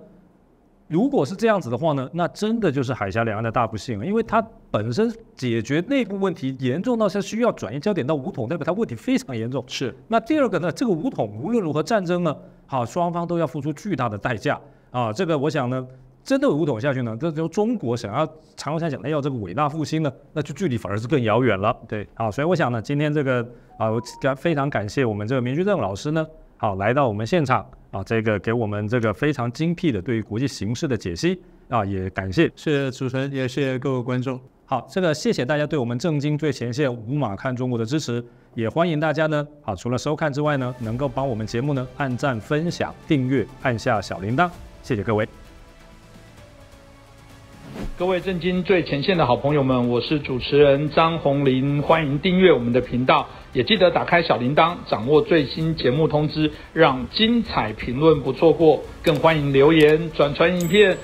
如果是这样子的话呢，那真的就是海峡两岸的大不幸了，因为它本身解决内部问题严重到需要转移焦点到武统，代表它问题非常严重。是，那第二个呢，这个武统无论如何战争呢，好双方都要付出巨大的代价啊。这个我想呢，真的武统下去呢，这由中国想要常常下讲，哎这个伟大复兴呢，那就距离反而是更遥远了。对，啊，所以我想呢，今天这个啊，我感非常感谢我们这个明居正老师呢。好，来到我们现场啊，这个给我们这个非常精辟的对于国际形势的解析啊，也感谢，谢谢主持人，也谢谢各位观众。好，这个谢谢大家对我们正经最前线五马看中国的支持，也欢迎大家呢，好除了收看之外呢，能够帮我们节目呢按赞、分享、订阅，按下小铃铛，谢谢各位。各位正经最前线的好朋友们，我是主持人张红林，欢迎订阅我们的频道。也记得打开小铃铛，掌握最新节目通知，让精彩评论不错过。更欢迎留言、转传影片。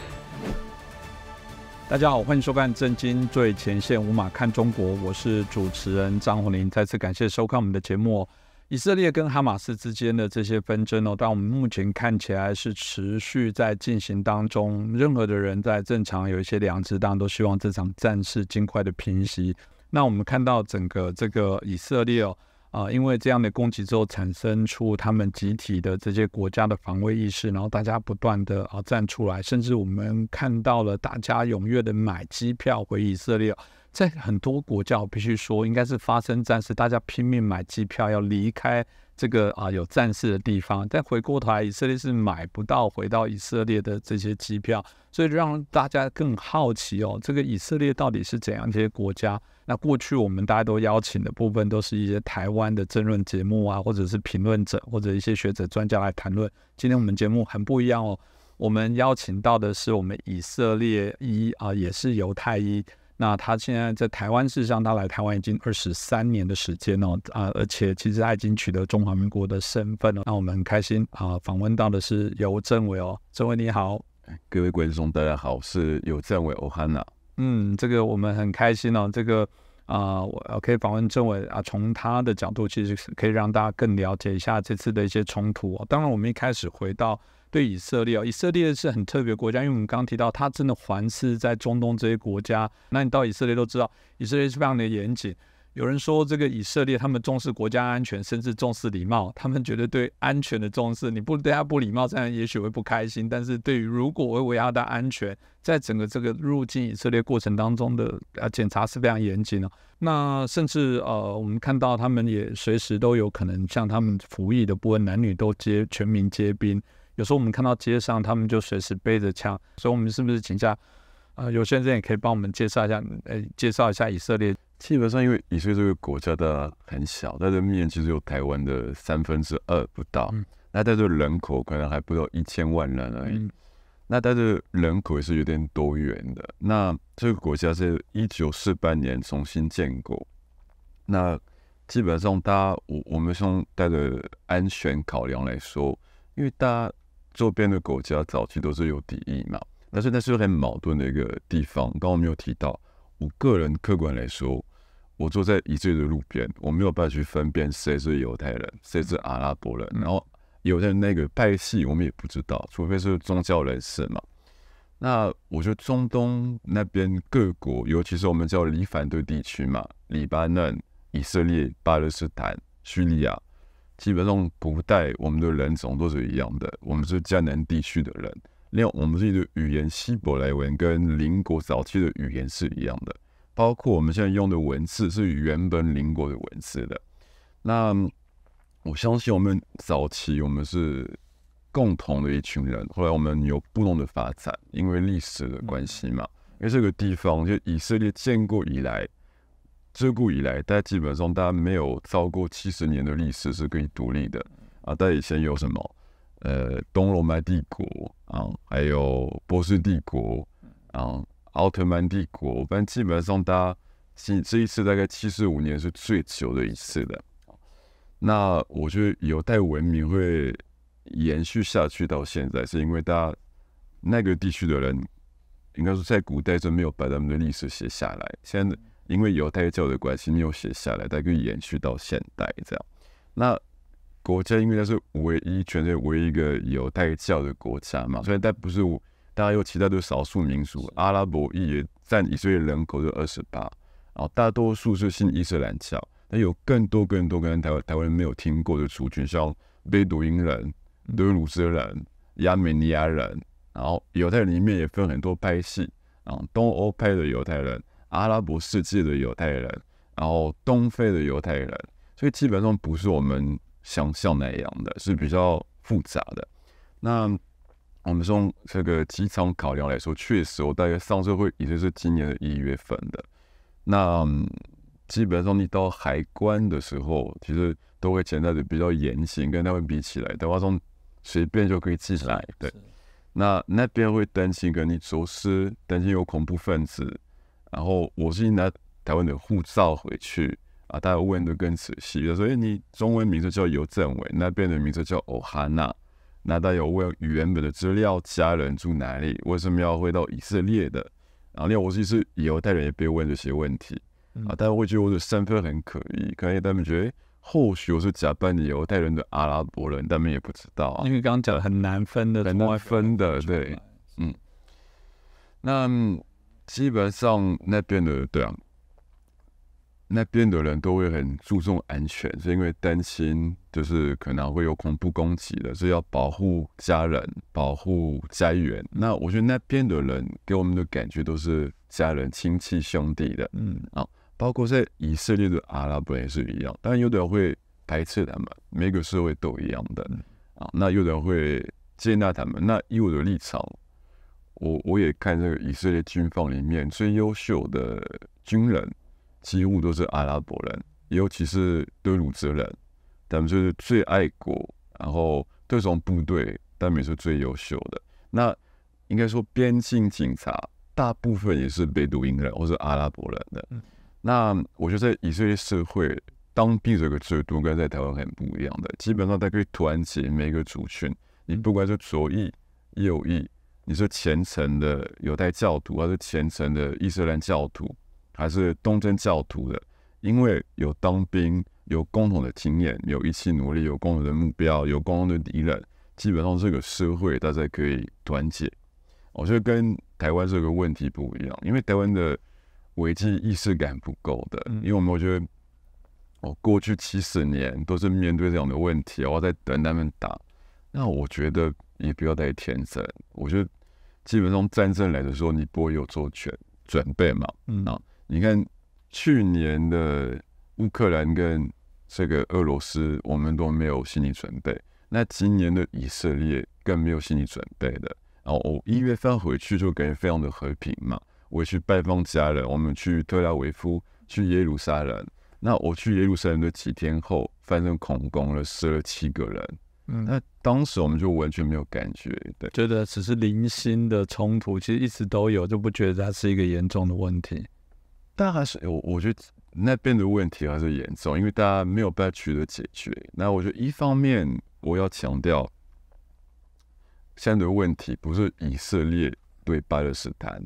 大家好，欢迎收看《正惊最前线》，五马看中国，我是主持人张宏林。再次感谢收看我们的节目。以色列跟哈马斯之间的这些纷争哦，但我们目前看起来是持续在进行当中。任何的人在正常有一些良知，当然都希望这场战事尽快的平息。那我们看到整个这个以色列啊，啊，因为这样的攻击之后，产生出他们集体的这些国家的防卫意识，然后大家不断的啊站出来，甚至我们看到了大家踊跃的买机票回以色列。在很多国家，我必须说，应该是发生战事，大家拼命买机票要离开这个啊有战事的地方。但回过头来，以色列是买不到回到以色列的这些机票，所以让大家更好奇哦，这个以色列到底是怎样？这些国家，那过去我们大家都邀请的部分都是一些台湾的政论节目啊，或者是评论者或者一些学者专家来谈论。今天我们节目很不一样哦，我们邀请到的是我们以色列一啊，也是犹太一。那他现在在台湾，事实上他来台湾已经二十三年的时间了啊，而且其实他已经取得中华民国的身份了。那我们很开心啊，访问到的是尤政委哦，政委你好，各位观众大家好，我是尤政委欧汉娜。嗯，这个我们很开心哦，这个啊，我可以访问政委啊，从他的角度其实是可以让大家更了解一下这次的一些冲突。哦。当然，我们一开始回到。对以色列啊，以色列是很特别国家，因为我们刚刚提到，它真的环视在中东这些国家。那你到以色列都知道，以色列是非常的严谨。有人说这个以色列他们重视国家安全，甚至重视礼貌。他们觉得对安全的重视，你不对他不礼貌，这样也许会不开心。但是，对于如果维维他的安全，在整个这个入境以色列过程当中的呃检查是非常严谨的。那甚至呃，我们看到他们也随时都有可能像他们服役的部分，男女都皆全民皆兵。有时候我们看到街上，他们就随时背着枪，所以我们是不是请假？呃，有些人也可以帮我们介绍一下，呃，介绍一下以色列。基本上，因为以色列这个国家的很小，它的面其实有台湾的三分之二不到，嗯、那它的人口可能还不到一千万人而已。那但是人口也是有点多元的。那这个国家是一九四八年重新建国，那基本上大家，我我们从带着安全考量来说，因为大家。周边的国家早期都是有敌意嘛，但是那是很矛盾的一个地方。刚刚没有提到，我个人客观来说，我坐在一列的路边，我没有办法去分辨谁是犹太人，谁是阿拉伯人，然后犹太人那个派系我们也不知道，除非是宗教人士嘛。那我觉得中东那边各国，尤其是我们叫黎反对地区嘛，黎巴嫩、以色列、巴勒斯坦、叙利亚。基本上，古代我们的人种都是一样的。我们是江南地区的人，另外我们自己的语言希伯来文跟邻国早期的语言是一样的。包括我们现在用的文字是原本邻国的文字的。那我相信我们早期我们是共同的一群人，后来我们有不同的发展，因为历史的关系嘛。因为这个地方，就以色列建国以来。自古以来，大家基本上大家没有超过七十年的历史是可以独立的啊！大家以前有什么？呃，东罗马帝国啊，还有波斯帝国啊，奥特曼帝国，反正基本上大家七这一次大概七十五年是最久的一次的。那我觉得有待文明会延续下去到现在，是因为大家那个地区的人应该说在古代就没有把他们的历史写下来，现在。因为犹太教的关系，没有写下来，可以延续到现代这样。那国家因为它是唯一、全世界唯一一个犹太教的国家嘛，虽然它不是我。大家有其他的少数民族阿拉伯裔占以色列人口的二十八，然后大多数是信伊斯兰教。那有更多、更多跟台湾台湾人没有听过的族群，像贝鲁因人、德鲁斯人、亚美尼亚人。然后犹太人里面也分很多派系，啊，东欧派的犹太人。阿拉伯世界的犹太人，然后东非的犹太人，所以基本上不是我们想象那样的，是比较复杂的。那我们从这个机场考量来说，确实我大概上次会已经是今年的一月份的。那基本上你到海关的时候，其实都会潜在的比较严谨，跟台湾比起来的话，从随便就可以进来。对，那那边会担心跟你走私，担心有恐怖分子。然后我是拿台湾的护照回去啊，大家问的更仔细，说：“哎，你中文名字叫尤正伟，那边的名字叫欧哈娜。”那大家有问原本的资料，家人住哪里，为什么要回到以色列的？然后另外我其实也犹带人，也被问这些问题啊。大家会觉得我的身份很可疑，可能他们觉得或许我是假扮的犹太人的阿拉伯人，他们也不知道。因为刚刚讲的很难分的，很难分的？对，嗯，那。基本上那边的对啊，那边的人都会很注重安全，是因为担心就是可能会有恐怖攻击的，所以要保护家人、保护家园。那我觉得那边的人给我们的感觉都是家人、亲戚、兄弟的，嗯啊，包括在以色列的阿拉伯也是一样。当然，有的人会排斥他们，每个社会都一样的啊。那有的人会接纳他们。那以我的立场。我我也看这个以色列军方里面最优秀的军人，几乎都是阿拉伯人，尤其是德鲁兹人，他们就是最爱国，然后特种部队他们也是最优秀的。那应该说边境警察大部分也是贝都因人或者阿拉伯人的。那我觉得以色列社会当兵这个制度跟在台湾很不一样的，基本上它可以团结每个族群，你不管是左翼、右翼。你是虔诚的犹太教徒，还是虔诚的伊斯兰教徒，还是东正教徒的？因为有当兵，有共同的经验，有一起努力，有共同的目标，有共同的敌人，基本上这个社会大家可以团结。我觉得跟台湾这个问题不一样，因为台湾的危机意识感不够的。因为我觉得，我过去七十年都是面对这样的问题，我在等他们打。那我觉得也不要太天真，我觉得。基本上战争来的时候，你不会有做全准备嘛？嗯，啊，你看去年的乌克兰跟这个俄罗斯，我们都没有心理准备。那今年的以色列更没有心理准备的。然后我一月份回去就感觉非常的和平嘛，我去拜访家人，我们去特拉维夫，去耶路撒冷。那我去耶路撒冷的几天后，发生恐攻了，死了七个人。嗯，那当时我们就完全没有感觉，对，觉得只是零星的冲突，其实一直都有，就不觉得它是一个严重的问题。但还是，我我觉得那边的问题还是严重，因为大家没有办法取得解决。那我觉得一方面我要强调，现在的问题不是以色列对巴勒斯坦，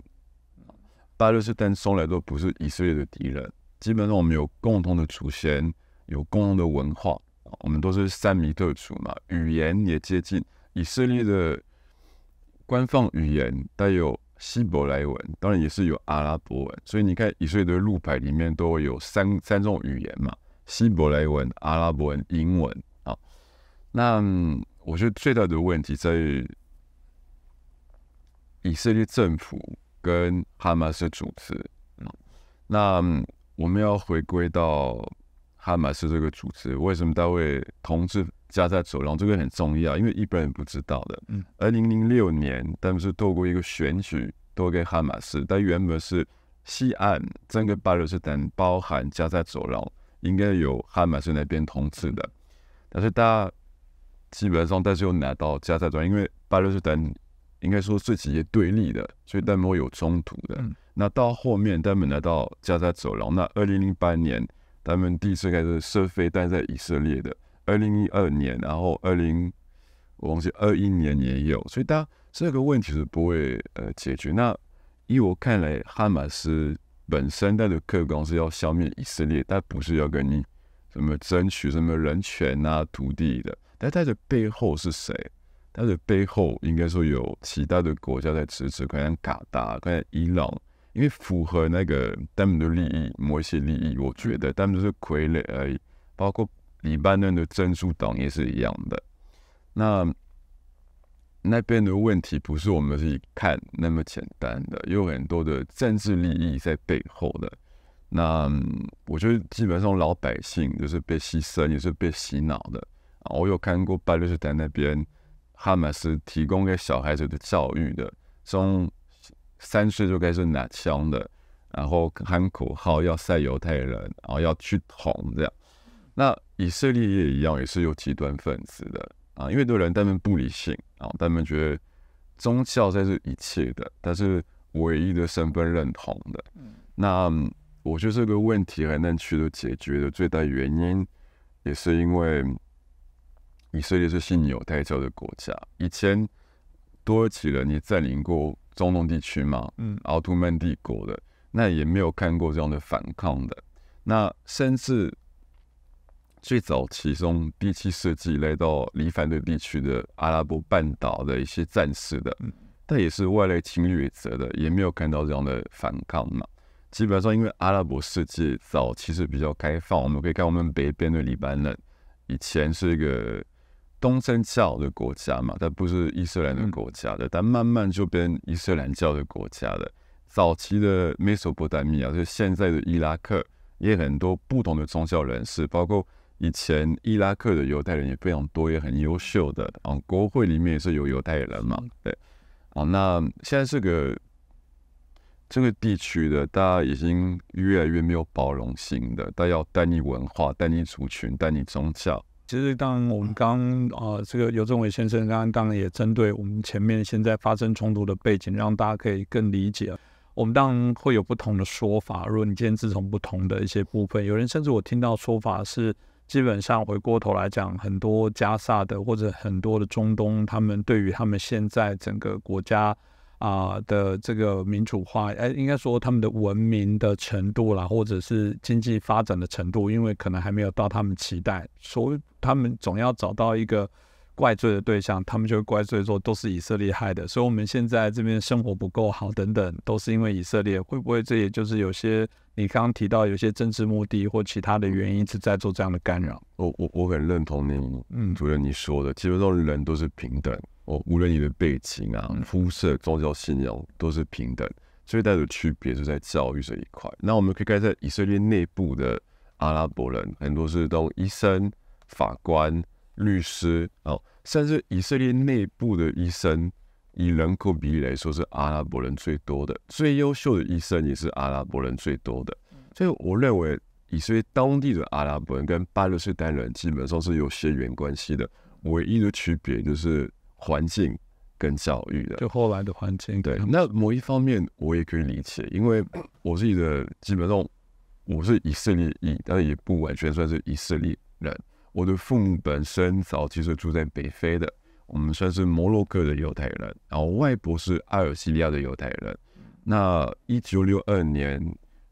巴勒斯坦从来都不是以色列的敌人，基本上我们有共同的祖先，有共同的文化。我们都是三米特族嘛，语言也接近以色列的官方语言，带有希伯来文，当然也是有阿拉伯文，所以你看以色列的路牌里面都有三三种语言嘛，希伯来文、阿拉伯文、英文啊。那我觉得最大的问题在于以色列政府跟哈马斯组织。那我们要回归到。哈马斯这个组织为什么他会统治加沙走廊？这个很重要，因为一般人不知道的。嗯，二零零六年，他们是透过一个选举夺给哈马斯，但原本是西岸整个巴勒斯坦，包含加沙走廊，应该有哈马斯那边统治的。但是，大家基本上但是又拿到加沙走廊，因为巴勒斯坦应该说最直接对立的，所以他们会有冲突的，那到后面他们拿到加沙走廊。那二零零八年。他们第一次开始设飞弹在以色列的二零一二年，然后二零，忘记二一年也有，所以当这个问题是不会呃解决。那依我看来，哈马斯本身带的客观是要消灭以色列，但不是要跟你什么争取什么人权啊、土地的。但它的背后是谁？它的背后应该说有其他的国家在支持，可能卡达、可能伊朗。因为符合那个他们的利益，某些利益，我觉得他们就是傀儡而已。包括黎巴嫩的真主党也是一样的。那那边的问题不是我们自己看那么简单的，有很多的政治利益在背后的。那我觉得基本上老百姓就是被牺牲，也是被洗脑的。啊，我有看过巴勒斯坦那边哈马斯提供给小孩子的教育的，从。三岁就开始拿枪的，然后喊口号要赛犹太人，然后要去捅这样。那以色列也一样，也是有极端分子的啊，因为的人他们不理性啊，他们觉得宗教才是一切的，但是唯一的身份认同的。那我觉得这个问题还能去的解决的最大原因，也是因为以色列是信犹太教的国家，以前土耳其人也占领过。中东地区嘛，嗯，奥斯曼帝国的那也没有看过这样的反抗的，那甚至最早从第七世纪来到黎凡特地区的阿拉伯半岛的一些战士的，但也是外来侵略者的，也没有看到这样的反抗嘛。基本上，因为阿拉伯世界早期是比较开放，我们可以看我们北边的黎巴嫩以前是一个。东正教的国家嘛，但不是伊斯兰的国家的，但慢慢就变伊斯兰教的国家了。早期的美索不达米亚，就是现在的伊拉克，也很多不同的宗教人士，包括以前伊拉克的犹太人也非常多，也很优秀的。嗯，国会里面也是有犹太人嘛，对。啊，那现在这个这个地区的，大家已经越来越没有包容性的，大家要带你文化，带你族群，带你宗教。其实，当我们刚呃，这个尤政伟先生刚刚当然也针对我们前面现在发生冲突的背景，让大家可以更理解。我们当然会有不同的说法。如果你今天自从不同的一些部分，有人甚至我听到说法是，基本上回过头来讲，很多加萨的或者很多的中东，他们对于他们现在整个国家。啊的这个民主化，哎，应该说他们的文明的程度啦，或者是经济发展的程度，因为可能还没有到他们期待，所以他们总要找到一个怪罪的对象，他们就会怪罪说都是以色列害的，所以我们现在这边生活不够好，等等，都是因为以色列。会不会这也就是有些你刚刚提到有些政治目的或其他的原因是在做这样的干扰？我我我很认同你，嗯，主任你说的，基本上人都是平等。哦，无论你的背景啊、肤色、宗教信仰都是平等，最大的区别就在教育这一块。那我们可以看，在以色列内部的阿拉伯人，很多是当医生、法官、律师啊，甚至以色列内部的医生，以人口比例来说是阿拉伯人最多的，最优秀的医生也是阿拉伯人最多的。所以我认为，以色列当地的阿拉伯人跟巴勒斯坦人基本上是有血缘关系的，唯一的区别就是。环境跟教育的，就后来的环境。对，那某一方面我也可以理解，因为 我自己的基本上我是以色列裔，但也不完全算是以色列人。我的父母本身早期是住在北非的，我们算是摩洛哥的犹太人，然后外婆是阿尔及利亚的犹太人。那一九六二年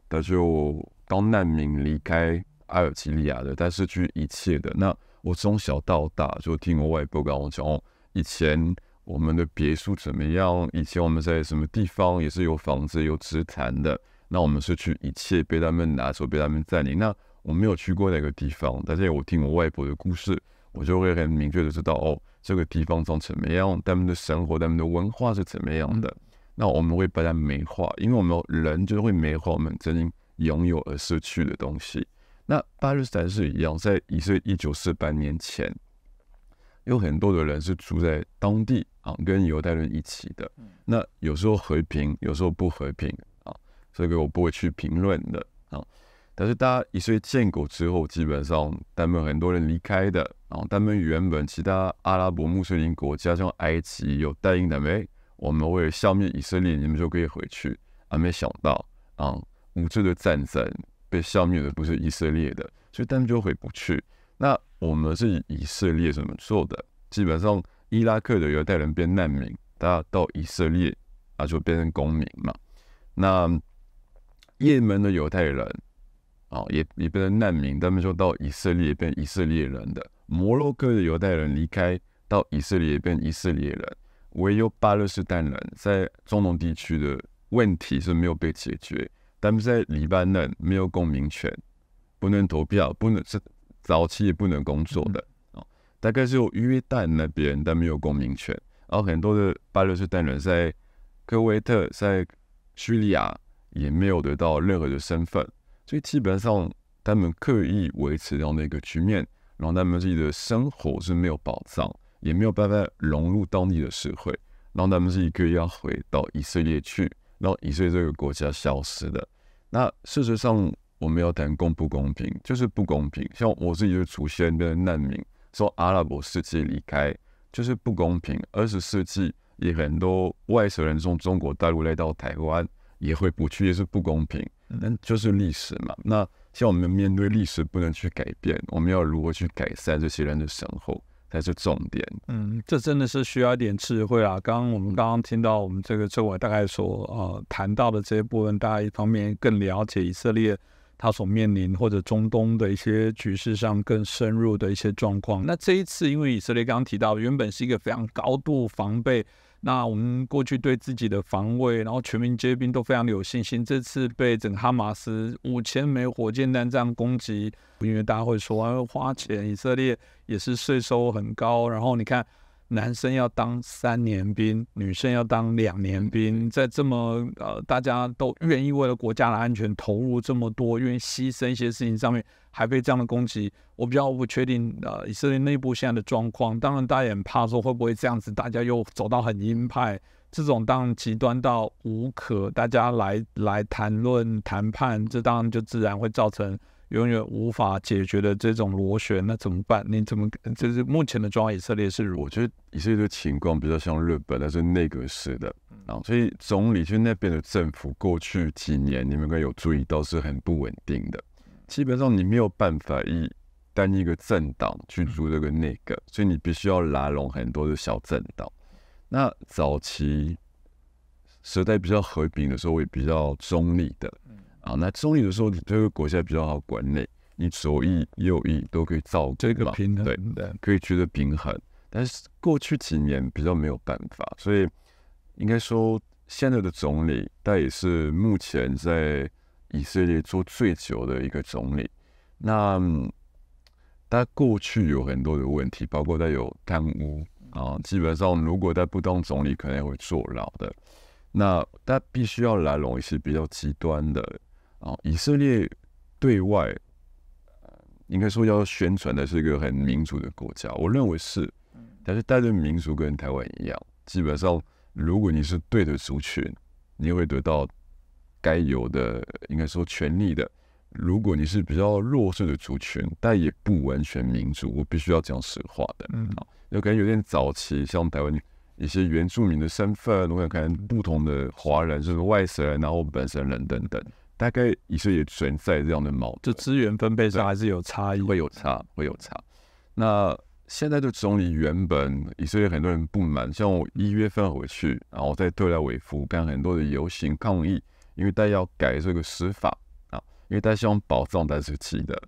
他就当难民离开阿尔及利亚的，但失去一切的。那我从小到大就听我外婆跟我讲哦。以前我们的别墅怎么样？以前我们在什么地方也是有房子有池坛的。那我们失去一切被他们拿走被他们占领。那我没有去过那个地方，但是我听我外婆的故事，我就会很明确的知道哦这个地方长怎么样，他们的生活、他们的文化是怎么样的。那我们会把它美化，因为我们人就会美化我们曾经拥有而失去的东西。那巴勒斯坦是一样，在一岁一九四八年前。有很多的人是住在当地啊，跟犹太人一起的。那有时候和平，有时候不和平啊，这个我不会去评论的啊。但是大家以色列建国之后，基本上他们很多人离开的啊。他们原本其他阿拉伯穆斯林国家，像埃及有答应的没？我们会消灭以色列，你们就可以回去啊。没想到啊，无岁的战争被消灭的不是以色列的，所以他们就回不去。那我们是以色列怎么做的？基本上伊拉克的犹太人变难民，大家到以色列啊就变成公民嘛。那也门的犹太人啊也也变成难民，他们说到以色列变以色列人的。摩洛哥的犹太人离开到以色列变以色列人，唯有巴勒斯坦人在中东地区的问题是没有被解决，他们在黎巴嫩没有公民权，不能投票，不能是。早期也不能工作的哦，大概是有约旦那边，但没有公民权。然后很多的巴勒斯坦人在科威特、在叙利亚也没有得到任何的身份，所以基本上他们刻意维持这样的一个局面，然后他们自己的生活是没有保障，也没有办法融入当地的社会，然后他们是一个要回到以色列去，让以色列这个国家消失的。那事实上。我们要谈公不公平，就是不公平。像我自己就出现的难民，从阿拉伯世界离开，就是不公平。二十世纪也很多外省人从中国大陆来到台湾，也会不去，也是不公平。那就是历史嘛。那像我们面对历史，不能去改变，我们要如何去改善这些人的生活，才是重点。嗯，这真的是需要一点智慧啊。刚刚我们刚刚听到我们这个周伟大概所呃谈到的这些部分，大家一方面更了解以色列。他所面临或者中东的一些局势上更深入的一些状况。那这一次，因为以色列刚刚提到，原本是一个非常高度防备，那我们过去对自己的防卫，然后全民皆兵都非常有信心。这次被整哈马斯五千枚火箭弹这样攻击，因为大家会说啊、花钱，以色列也是税收很高。然后你看。男生要当三年兵，女生要当两年兵，在这么呃，大家都愿意为了国家的安全投入这么多，愿意牺牲一些事情上面，还被这样的攻击，我比较不确定呃，以色列内部现在的状况。当然，大家也很怕说会不会这样子，大家又走到很鹰派，这种当然极端到无可，大家来来谈论谈判，这当然就自然会造成。永远无法解决的这种螺旋，那怎么办？你怎么就是目前的状况？以色列是？我觉得以色列的情况比较像日本，但是内阁式的。啊，所以总理就那边的政府，过去几年你们可该有注意到，是很不稳定的。基本上你没有办法以单一个政党去组这个内阁，所以你必须要拉拢很多的小政党。那早期时代比较和平的时候，也比较中立的。啊，那总理的时候你这个国家比较好管理，你左翼右翼都可以造个嘛，对，可以取得平衡。但是过去几年比较没有办法，所以应该说现在的总理，他也是目前在以色列做最久的一个总理。那他过去有很多的问题，包括他有贪污啊，基本上如果他不当总理，可能会坐牢的。那他必须要来，容一些比较极端的。啊，以色列对外，应该说要宣传的是一个很民主的国家。我认为是，但是带着民族跟台湾一样，基本上如果你是对的族群，你会得到该有的，应该说权利的。如果你是比较弱势的族群，但也不完全民主，我必须要讲实话的。好，有可能有点早期像台湾一些原住民的身份，我想看不同的华人，就是外省人，然后本身人等等。大概以色列存在这样的矛盾，就资源分配上还是有差异，会有差，会有差。那现在的总理原本以色列很多人不满，像我一月份回去，然后在特拉维夫看很多的游行抗议，因为大家要改这个司法啊，因为大家希望保障大家自己的。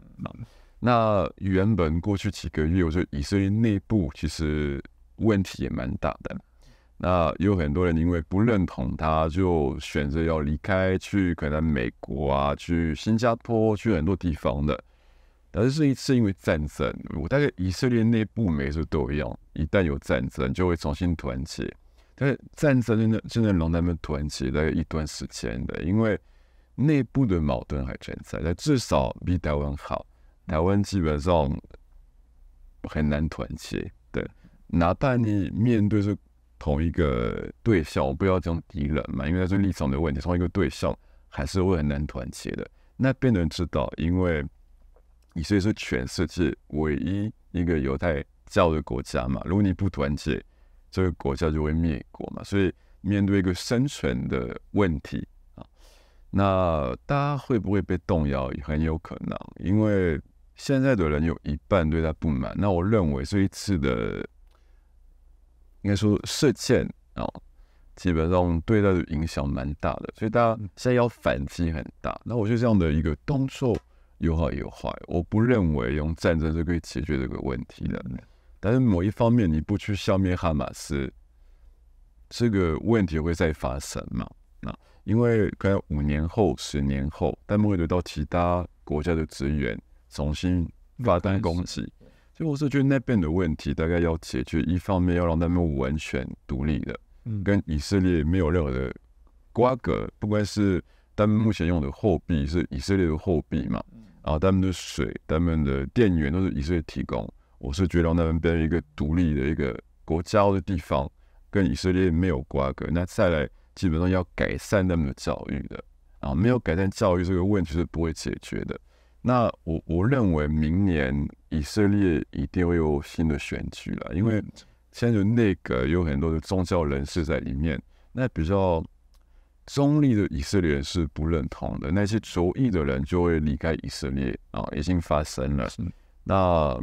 那原本过去几个月，我觉得以色列内部其实问题也蛮大的。那有很多人因为不认同他，就选择要离开，去可能美国啊，去新加坡，去很多地方的。但是这一次因为战争，我大概以色列内部每次都一样，一旦有战争就会重新团结。但是战争真的真的让他们团结大概一段时间的，因为内部的矛盾还存在，但至少比台湾好。台湾基本上很难团结，对，哪怕你面对是。同一个对象，我不要讲敌人嘛，因为那是立场的问题。同一个对象还是会很难团结的。那边人知道，因为你所以说，全世界唯一一个犹太教的国家嘛，如果你不团结，这个国家就会灭国嘛。所以面对一个生存的问题啊，那大家会不会被动摇也很有可能，因为现在的人有一半对他不满。那我认为这一次的。应该说，事件啊，基本上对他的影响蛮大的，所以大家现在要反击很大。那我觉得这样的一个动作有好有坏，我不认为用战争就可以解决这个问题的。但是某一方面，你不去消灭哈马斯，这个问题会再发生嘛？那因为可能五年后、十年后，他们会得到其他国家的资源重新发动攻击。所以我是觉得那边的问题大概要解决，一方面要让他们完全独立的，跟以色列没有任何的瓜葛，不管是他们目前用的货币是以色列的货币嘛，然后他们的水、他们的电源都是以色列提供。我是觉得让他们变成一个独立的一个国家的地方，跟以色列没有瓜葛。那再来，基本上要改善他们的教育的，啊，没有改善教育这个问题是不会解决的。那我我认为明年。以色列一定会有新的选举了，因为现在内阁有很多的宗教人士在里面，那比较中立的以色列人是不认同的，那些左翼的人就会离开以色列啊，已经发生了。那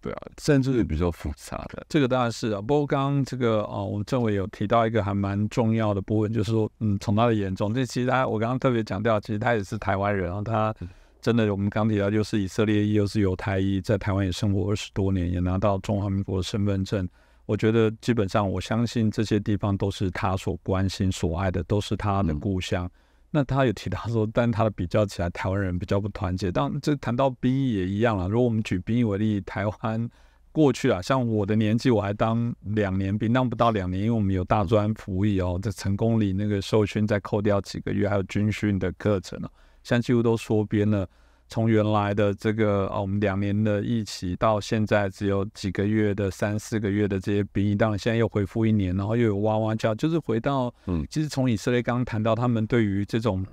对啊，甚至是比较复杂的，这个当然是啊。不过刚刚这个啊，我们政委有提到一个还蛮重要的部分，就是说，嗯，从他的眼中，这其实他我刚刚特别强调，其实他也是台湾人啊，他。真的，我们刚提到又是以色列裔，又是犹太裔，在台湾也生活二十多年，也拿到中华民国的身份证。我觉得基本上，我相信这些地方都是他所关心、所爱的，都是他的故乡。那他有提到说，但他的比较起来，台湾人比较不团结。当这谈到兵役也一样了，如果我们举兵役为例，台湾过去啊，像我的年纪，我还当两年兵，当不到两年，因为我们有大专服役哦，在成功里那个受训，再扣掉几个月，还有军训的课程啊。像几乎都缩编了，从原来的这个啊，我们两年的疫情到现在只有几个月的三四个月的这些兵役，到现在又恢复一年，然后又有哇哇叫，就是回到嗯，其实从以色列刚刚谈到他们对于这种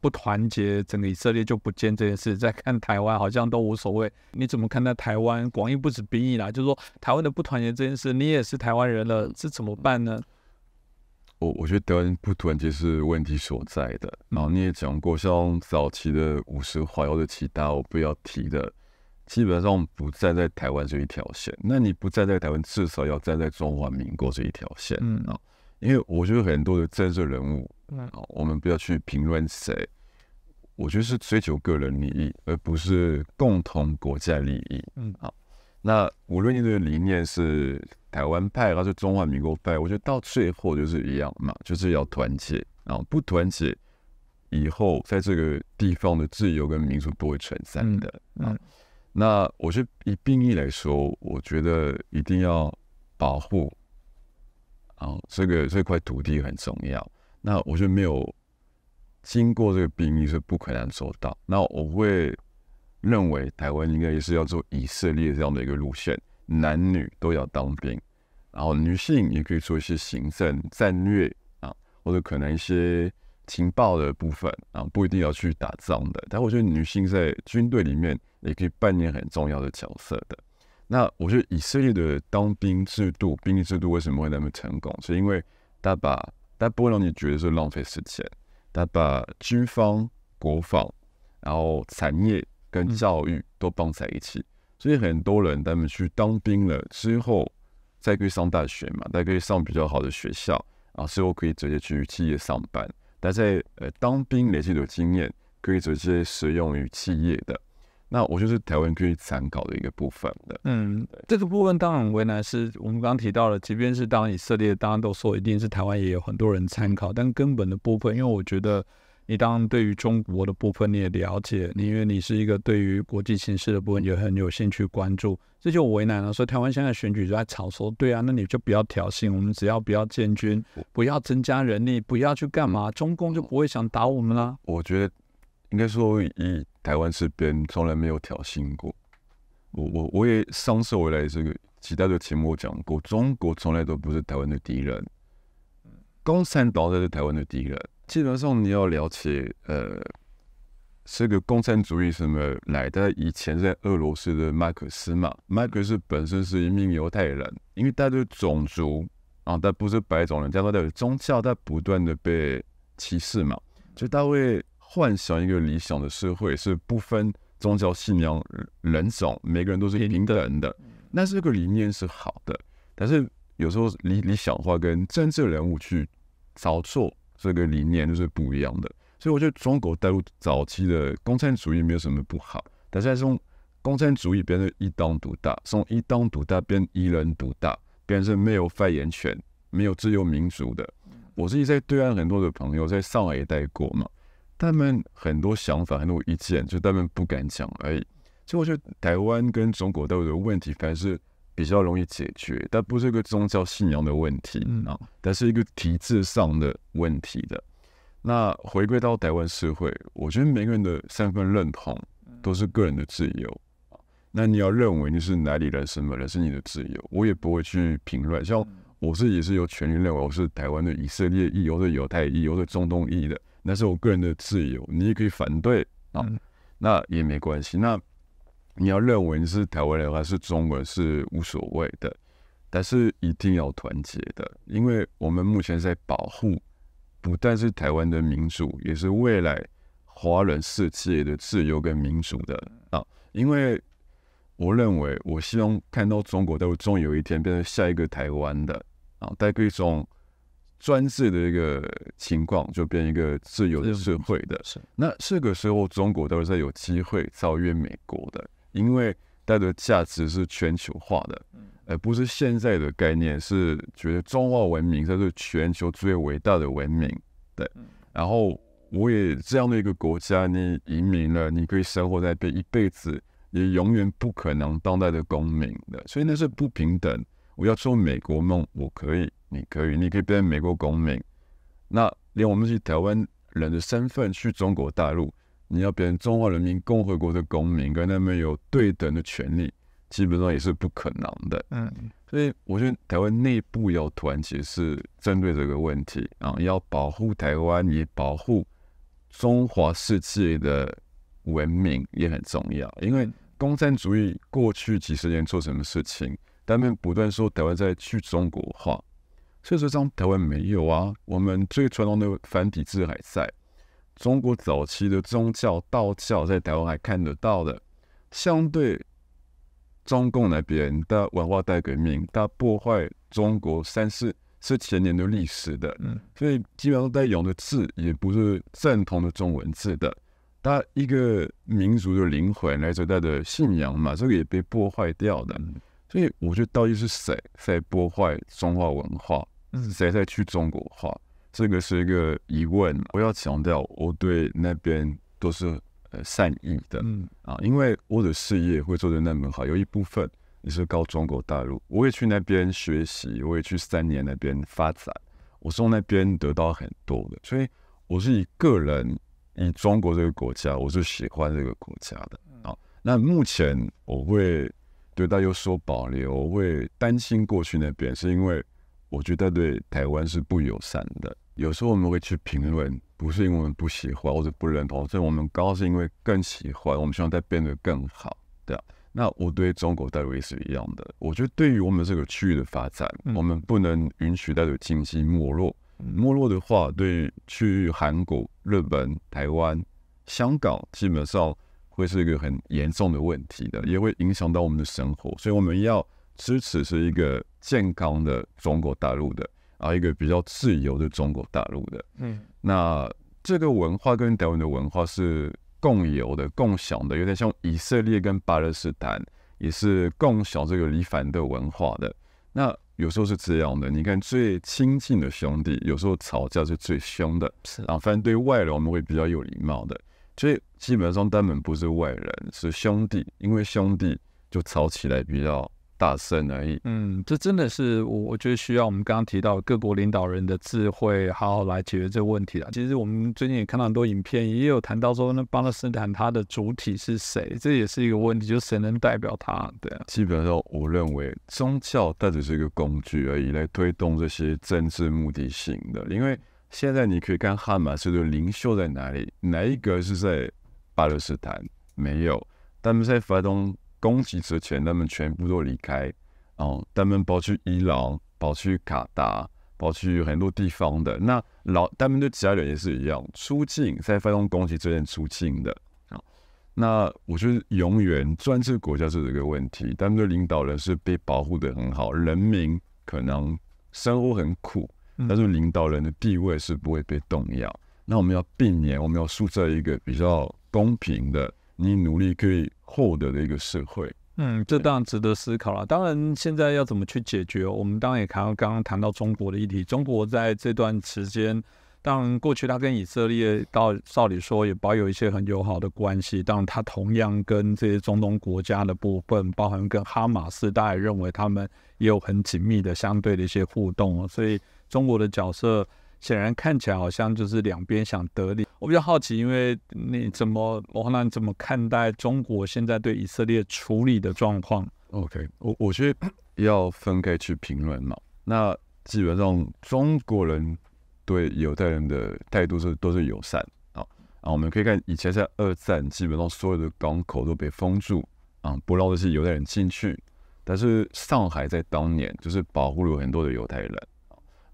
不团结，整个以色列就不见这件事，在看台湾好像都无所谓，你怎么看待台湾？广义不止兵役啦，就是说台湾的不团结这件事，你也是台湾人了，是怎么办呢？我我觉得德文不团结是问题所在的，然后你也讲过，像早期的五十华或的其他我不要提的，基本上不站在台湾这一条线。那你不站在台湾，至少要站在中华民国这一条线啊。因为我觉得很多的政治人物，啊，我们不要去评论谁，我觉得是追求个人利益，而不是共同国家利益，嗯啊。那无论你的理念是台湾派还是中华民国派，我觉得到最后就是一样嘛，就是要团结啊！不团结，以后在这个地方的自由跟民主不会存在的。嗯，那我是以兵役来说，我觉得一定要保护啊，这个这块土地很重要。那我就没有经过这个兵役是不可能做到。那我会。认为台湾应该也是要做以色列这样的一个路线，男女都要当兵，然后女性也可以做一些行政、战略啊，或者可能一些情报的部分啊，不一定要去打仗的。但我觉得女性在军队里面也可以扮演很重要的角色的。那我觉得以色列的当兵制度、兵役制度为什么会那么成功？是因为他把，他不会让你觉得是浪费时间，他把军方、国防，然后产业。跟教育都绑在一起，所以很多人他们去当兵了之后，再可以上大学嘛，再可以上比较好的学校，然后之后可以直接去企业上班。但在呃当兵累积的经验，可以直接使用于企业的。那我就是台湾可以参考的一个部分的。嗯，这个部分当然为难是，我们刚刚提到了，即便是当以色列当然都说一定是台湾也有很多人参考，但根本的部分，因为我觉得。你当然对于中国的部分你也了解，你因为你是一个对于国际形势的部分也很有兴趣关注。这就为难了，说台湾现在选举在吵，说对啊，那你就不要挑衅，我们只要不要建军，不要增加人力，不要去干嘛，中共就不会想打我们啦。我觉得应该说，以台湾这边从来没有挑衅过。我我我也上次回来这个其他的节目讲过，中国从来都不是台湾的敌人，共产党才是台湾的敌人。基本上你要了解，呃，这个共产主义什么来的？以前在俄罗斯的马克思嘛，马克思本身是一名犹太人，因为他的种族啊，他不是白种人，加上的宗教在不断的被歧视嘛，就他会幻想一个理想的社会，是不分宗教信仰、人种，每个人都是平等的。那这个理念是好的，但是有时候理理想化跟政治人物去操作。这个理念就是不一样的，所以我觉得中国大陆早期的共产主义没有什么不好，但是从共产主义变成一党独大，从一党独大变一人独大，变成没有发言权、没有自由民主的。我自己在对岸很多的朋友在上海也待过嘛，他们很多想法、很多意见，就他们不敢讲而已。所以我觉得台湾跟中国大陆的问题，反是。比较容易解决，但不是一个宗教信仰的问题啊，但是一个体制上的问题的。那回归到台湾社会，我觉得每个人的三份认同都是个人的自由啊。那你要认为你是哪里人、什么人是你的自由，我也不会去评论。像我自己是有权利认为我是台湾的以色列裔、犹太裔、或者中东裔的，那是我个人的自由，你也可以反对啊，那也没关系。那。你要认为你是台湾人还是中国人是无所谓的，但是一定要团结的，因为我们目前在保护不但是台湾的民主，也是未来华人世界的自由跟民主的啊。因为我认为我希望看到中国，都终有一天变成下一个台湾的啊，带给一种专制的一个情况，就变一个自由社会的。是那这个时候，中国都是在有机会超越美国的。因为它的价值是全球化的，而不是现在的概念，是觉得中华文明才是全球最伟大的文明。对，然后我也这样的一个国家，你移民了，你可以生活在被一辈子，也永远不可能当代的公民的，所以那是不平等。我要做美国梦，我可以，你可以，你可以变美国公民，那连我们是台湾人的身份去中国大陆。你要变成中华人民共和国的公民，跟他们有对等的权利，基本上也是不可能的。嗯，所以我觉得台湾内部有团结是针对这个问题啊，要保护台湾，也保护中华世界的文明也很重要。因为共产主义过去几十年做什么事情，他们不断说台湾在去中国化，所以说这台湾没有啊，我们最传统的繁体字还在。中国早期的宗教道教在台湾还看得到的，相对中共那边的文化大革命，它破坏中国，三四是前年的历史的，所以基本上在用的字也不是正统的中文字的，它一个民族的灵魂，来自它的信仰嘛，这个也被破坏掉的，所以我觉得到底是谁在破坏中华文化，是谁在去中国化？这个是一个疑问，我要强调，我对那边都是呃善意的嗯啊，因为我的事业会做的那么好，有一部分也是靠中国大陆。我也去那边学习，我也去三年那边发展，我是从那边得到很多的。所以我是以个人，以中国这个国家，我是喜欢这个国家的啊。那目前我会对他有所保留，我会担心过去那边，是因为我觉得对台湾是不友善的。有时候我们会去评论，不是因为我们不喜欢或者不认同，所以我们高是因为更喜欢，我们希望在变得更好，对啊。那我对中国大陆也是一样的。我觉得对于我们这个区域的发展，我们不能允许它有经济没落。没落的话，对去韩国、日本、台湾、香港，基本上会是一个很严重的问题的，也会影响到我们的生活。所以我们要支持是一个健康的中国大陆的。啊，一个比较自由的中国大陆的，嗯，那这个文化跟德文的文化是共有的、共享的，有点像以色列跟巴勒斯坦也是共享这个黎凡的文化的。那有时候是这样的，你看最亲近的兄弟有时候吵架是最凶的，是啊，反正对外人我们会比较有礼貌的，所以基本上他们不是外人，是兄弟，因为兄弟就吵起来比较。大圣而已。嗯，这真的是我，我觉得需要我们刚刚提到各国领导人的智慧，好好来解决这个问题了。其实我们最近也看到很多影片，也有谈到说，那巴勒斯坦它的主体是谁？这也是一个问题，就谁能代表它？对，啊，基本上我认为宗教只是一个工具而已，来推动这些政治目的性的。因为现在你可以看哈马斯的领袖在哪里，哪一个是在巴勒斯坦？没有，他们在中东。攻击之前，他们全部都离开哦。他们跑去伊朗，跑去卡达，跑去很多地方的。那老他们对其他人也是一样，出境在发动攻击之前出境的。那我觉得永远，专制国家是一个问题，他们的领导人是被保护的很好，人民可能生活很苦，但是领导人的地位是不会被动摇。那我们要避免，我们要塑造一个比较公平的，你努力可以。后的那个社会，嗯，这当然值得思考了。当然，现在要怎么去解决？我们当然也看到，刚刚谈到中国的议题，中国在这段时间，当然过去他跟以色列到照理说也保有一些很友好的关系，当然他同样跟这些中东国家的部分，包含跟哈马斯，大家也认为他们也有很紧密的相对的一些互动，所以中国的角色。显然看起来好像就是两边想得利。我比较好奇，因为你怎么，罗汉，你怎么看待中国现在对以色列处理的状况？OK，我我觉得 要分开去评论嘛。那基本上中国人对犹太人的态度是都是友善啊啊，我们可以看以前在二战，基本上所有的港口都被封住啊，不让这些犹太人进去。但是上海在当年就是保护了很多的犹太人。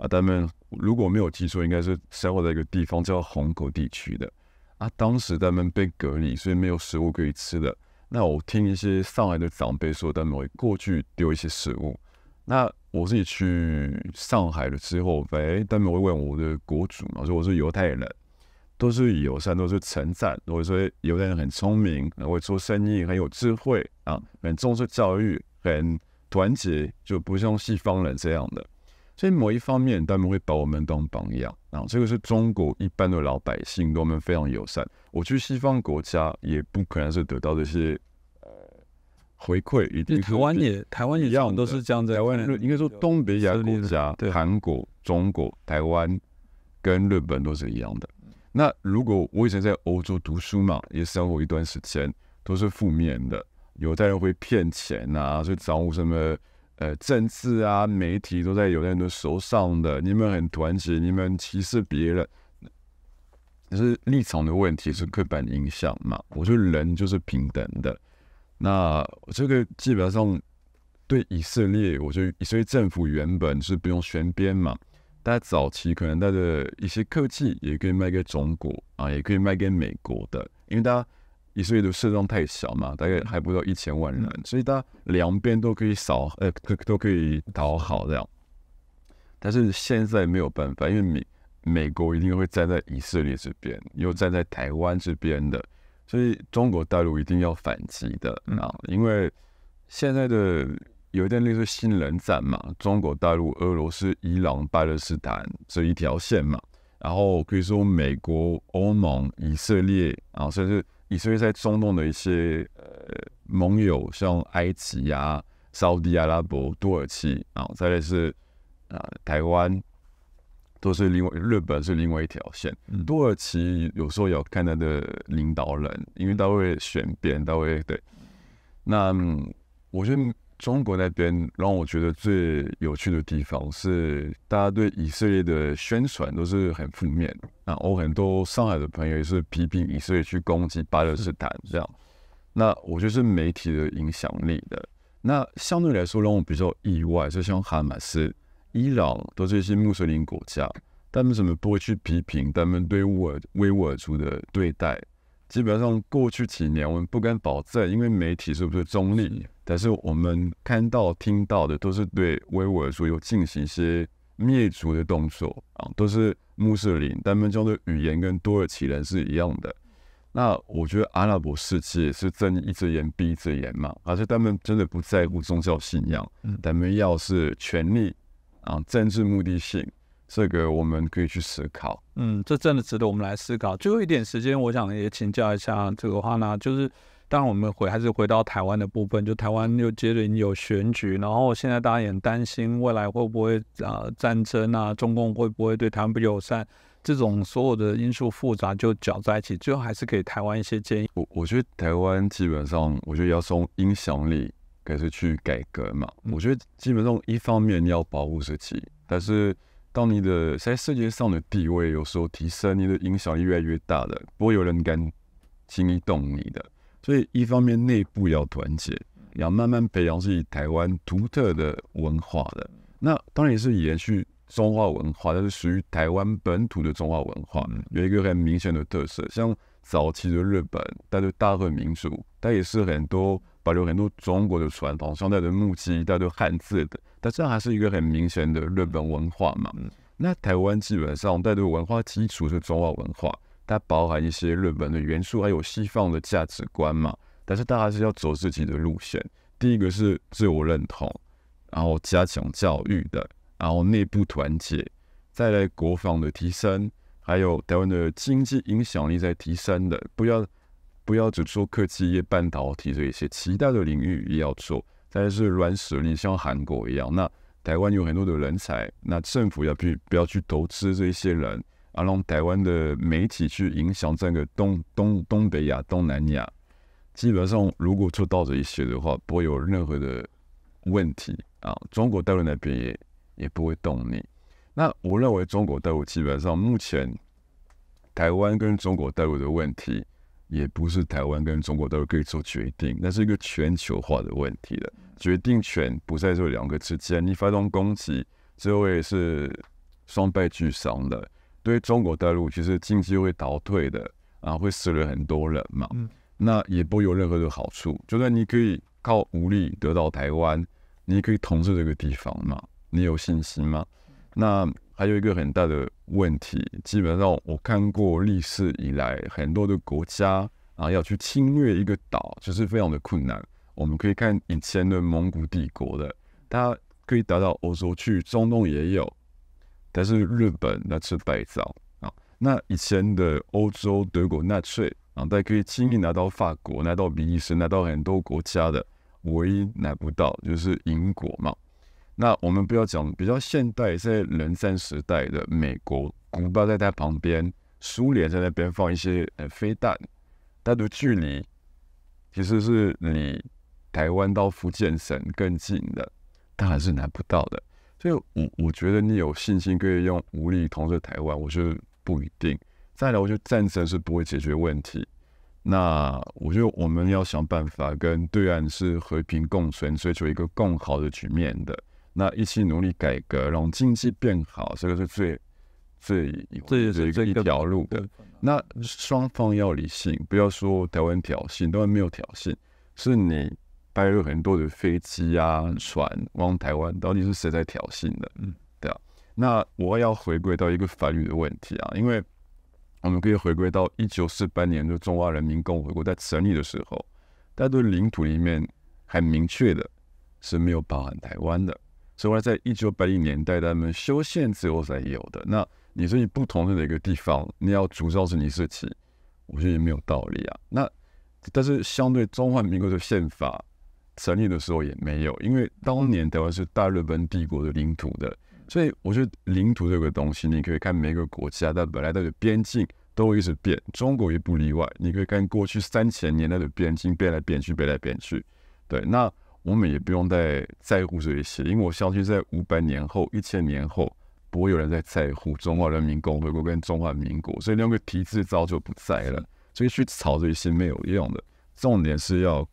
啊，他们如果没有记错，应该是生活在一个地方叫虹口地区的。啊，当时他们被隔离，所以没有食物可以吃的。那我听一些上海的长辈说，他们会过去丢一些食物。那我自己去上海了之后，哎，他们会问我的国主嘛，说我是犹太人，都是友善，都是称赞。我说犹太人很聪明，会做生意，很有智慧啊，很重视教育，很团结，就不像西方人这样的。所以某一方面，他们会把我们当榜样。然后这个是中国一般的老百姓对我们非常友善。我去西方国家也不可能，是得到这些呃回馈。一定台湾也台湾也一样，都是这样子。台湾应该说东北亚国家，韩国、中国、台湾跟日本都是一样的。那如果我以前在欧洲读书嘛，也生活一段时间，都是负面的。有的人会骗钱啊，以掌握什么。呃，政治啊，媒体都在有人的手上的，你们很团结，你们歧视别人，是立场的问题，是刻板印象嘛？我觉得人就是平等的。那这个基本上对以色列，我觉得以色列政府原本是不用选边嘛。但早期可能带着一些科技也可以卖给中国啊，也可以卖给美国的，因为大家。以色列的受众太小嘛，大概还不到一千万人，所以他两边都可以扫，呃，都都可以讨好这样。但是现在没有办法，因为美美国一定会站在以色列这边，又站在台湾这边的，所以中国大陆一定要反击的啊！因为现在的有一点类似“新人战”嘛，中国大陆、俄罗斯、伊朗、巴勒斯坦这一条线嘛，然后可以说美国、欧盟、以色列啊，甚至。以色列在中东的一些呃盟友，像埃及啊、沙特阿拉伯、土耳其啊，再来是啊台湾，都是另外日本是另外一条线。土耳其有时候要看他的领导人，因为他会选边，他会对。那我觉得。中国那边让我觉得最有趣的地方是，大家对以色列的宣传都是很负面。那我很多上海的朋友也是批评以色列去攻击巴勒斯坦这样。那我就是媒体的影响力的。那相对来说让我比较意外，就像哈马斯、伊朗都是一些穆斯林国家，他们怎么不会去批评他们对乌尔、维吾尔族的对待？基本上过去几年我们不敢保证，因为媒体是不是中立？但是我们看到、听到的都是对维吾尔族有进行一些灭族的动作啊，都是穆斯林。他们中的语言跟土耳其人是一样的。那我觉得阿拉伯世界是睁一只眼闭一只眼嘛，而且他们真的不在乎宗教信仰，他们要是权力啊、政治目的性，这个我们可以去思考。嗯，这真的值得我们来思考。最后一点时间，我想也请教一下这个话呢，就是。当然，我们回还是回到台湾的部分，就台湾又接连有选举，然后现在大家也担心未来会不会啊战争啊，中共会不会对台湾不友善？这种所有的因素复杂就搅在一起，最后还是给台湾一些建议。我我觉得台湾基本上，我觉得要从影响力开始去改革嘛。我觉得基本上一方面要保护自己，但是当你的在世界上的地位有时候提升，你的影响力越来越大了，不会有人敢轻易动你的。所以一方面内部要团结，要慢慢培养自己台湾独特的文化的，那当然也是延续中华文化，但是属于台湾本土的中华文化，有一个很明显的特色，像早期的日本，它对大和民族，它也是很多保留很多中国的传统，像它的木屐，它的汉字的，但这样还是一个很明显的日本文化嘛。那台湾基本上带的文化基础是中华文化。它包含一些日本的元素，还有西方的价值观嘛。但是大家是要走自己的路线。第一个是自我认同，然后加强教育的，然后内部团结，再来国防的提升，还有台湾的经济影响力在提升的。不要不要只做科技业、半导体这一些，其他的领域也要做。但是软实力像韩国一样，那台湾有很多的人才，那政府要去不要去投资这一些人。啊，让台湾的媒体去影响整个东东东北亚、东南亚，基本上如果做到这一些的话，不会有任何的问题啊。中国大陆那边也也不会动你。那我认为，中国大陆基本上目前台湾跟中国大陆的问题，也不是台湾跟中国大陆可以做决定，那是一个全球化的问题了。决定权不在这两个之间，你发动攻击，最后也是双败俱伤的。对中国大陆，其实经济会倒退的，啊，会死了很多人嘛。那也不有任何的好处。就算你可以靠武力得到台湾，你可以统治这个地方嘛，你有信心吗？那还有一个很大的问题，基本上我看过历史以来，很多的国家啊要去侵略一个岛，就是非常的困难。我们可以看以前的蒙古帝国的，它可以打到欧洲去，中东也有。但是日本那次白造啊，那以前的欧洲德国纳粹啊，家可以轻易拿到法国，拿到比利时，拿到很多国家的，唯一拿不到就是英国嘛。那我们不要讲比较现代，在冷战时代的美国，古巴在它旁边，苏联在那边放一些呃飞弹，它的距离其实是离台湾到福建省更近的，当然是拿不到的。所以，我我觉得你有信心可以用武力统治台湾，我觉得不一定。再来，我觉得战争是不会解决问题。那我觉得我们要想办法跟对岸是和平共存，追求一个更好的局面的。那一起努力改革，让经济变好，这个是最最这也是一条路的。那双方要理性，不要说台湾挑衅，台湾没有挑衅，是你。还有很多的飞机啊、船往台湾，到底是谁在挑衅的？嗯，对啊。那我要回归到一个法律的问题啊，因为我们可以回归到一九四八年，就中华人民共和国在成立的时候，它的领土里面很明确的是没有包含台湾的。所以，在一九八零年代，他们修宪之后才有的。那你说你不同的哪个地方你要主张是你自己，我觉得也没有道理啊。那但是相对中华民国的宪法。成立的时候也没有，因为当年台湾是大日本帝国的领土的，所以我觉得领土这个东西，你可以看每一个国家，它本来它的边境都一直变，中国也不例外。你可以看过去三千年它的边境变来变去，变来变去。对，那我们也不用再在乎这一些，因为我相信在五百年后、一千年后，不会有人在在乎中华人民共和国跟中华民国，所以那个题字早就不在了，所以去吵这些没有用的，重点是要。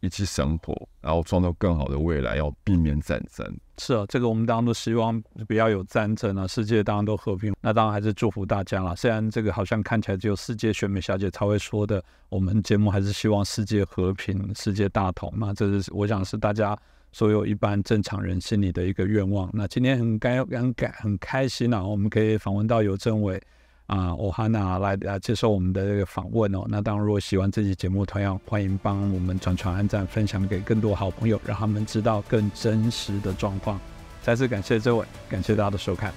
一起生活，然后创造更好的未来，要避免战争。是啊，这个我们当然都希望不要有战争啊，世界当然都和平。那当然还是祝福大家啦。虽然这个好像看起来只有世界选美小姐才会说的，我们节目还是希望世界和平、世界大同嘛。这是我想是大家所有一般正常人心里的一个愿望。那今天很感很感很开心啊，我们可以访问到有政委。啊，欧哈娜来来接受我们的这个访问哦。那当然，如果喜欢这期节目，同样欢迎帮我们转传、按赞、分享给更多好朋友，让他们知道更真实的状况。再次感谢这位，感谢大家的收看。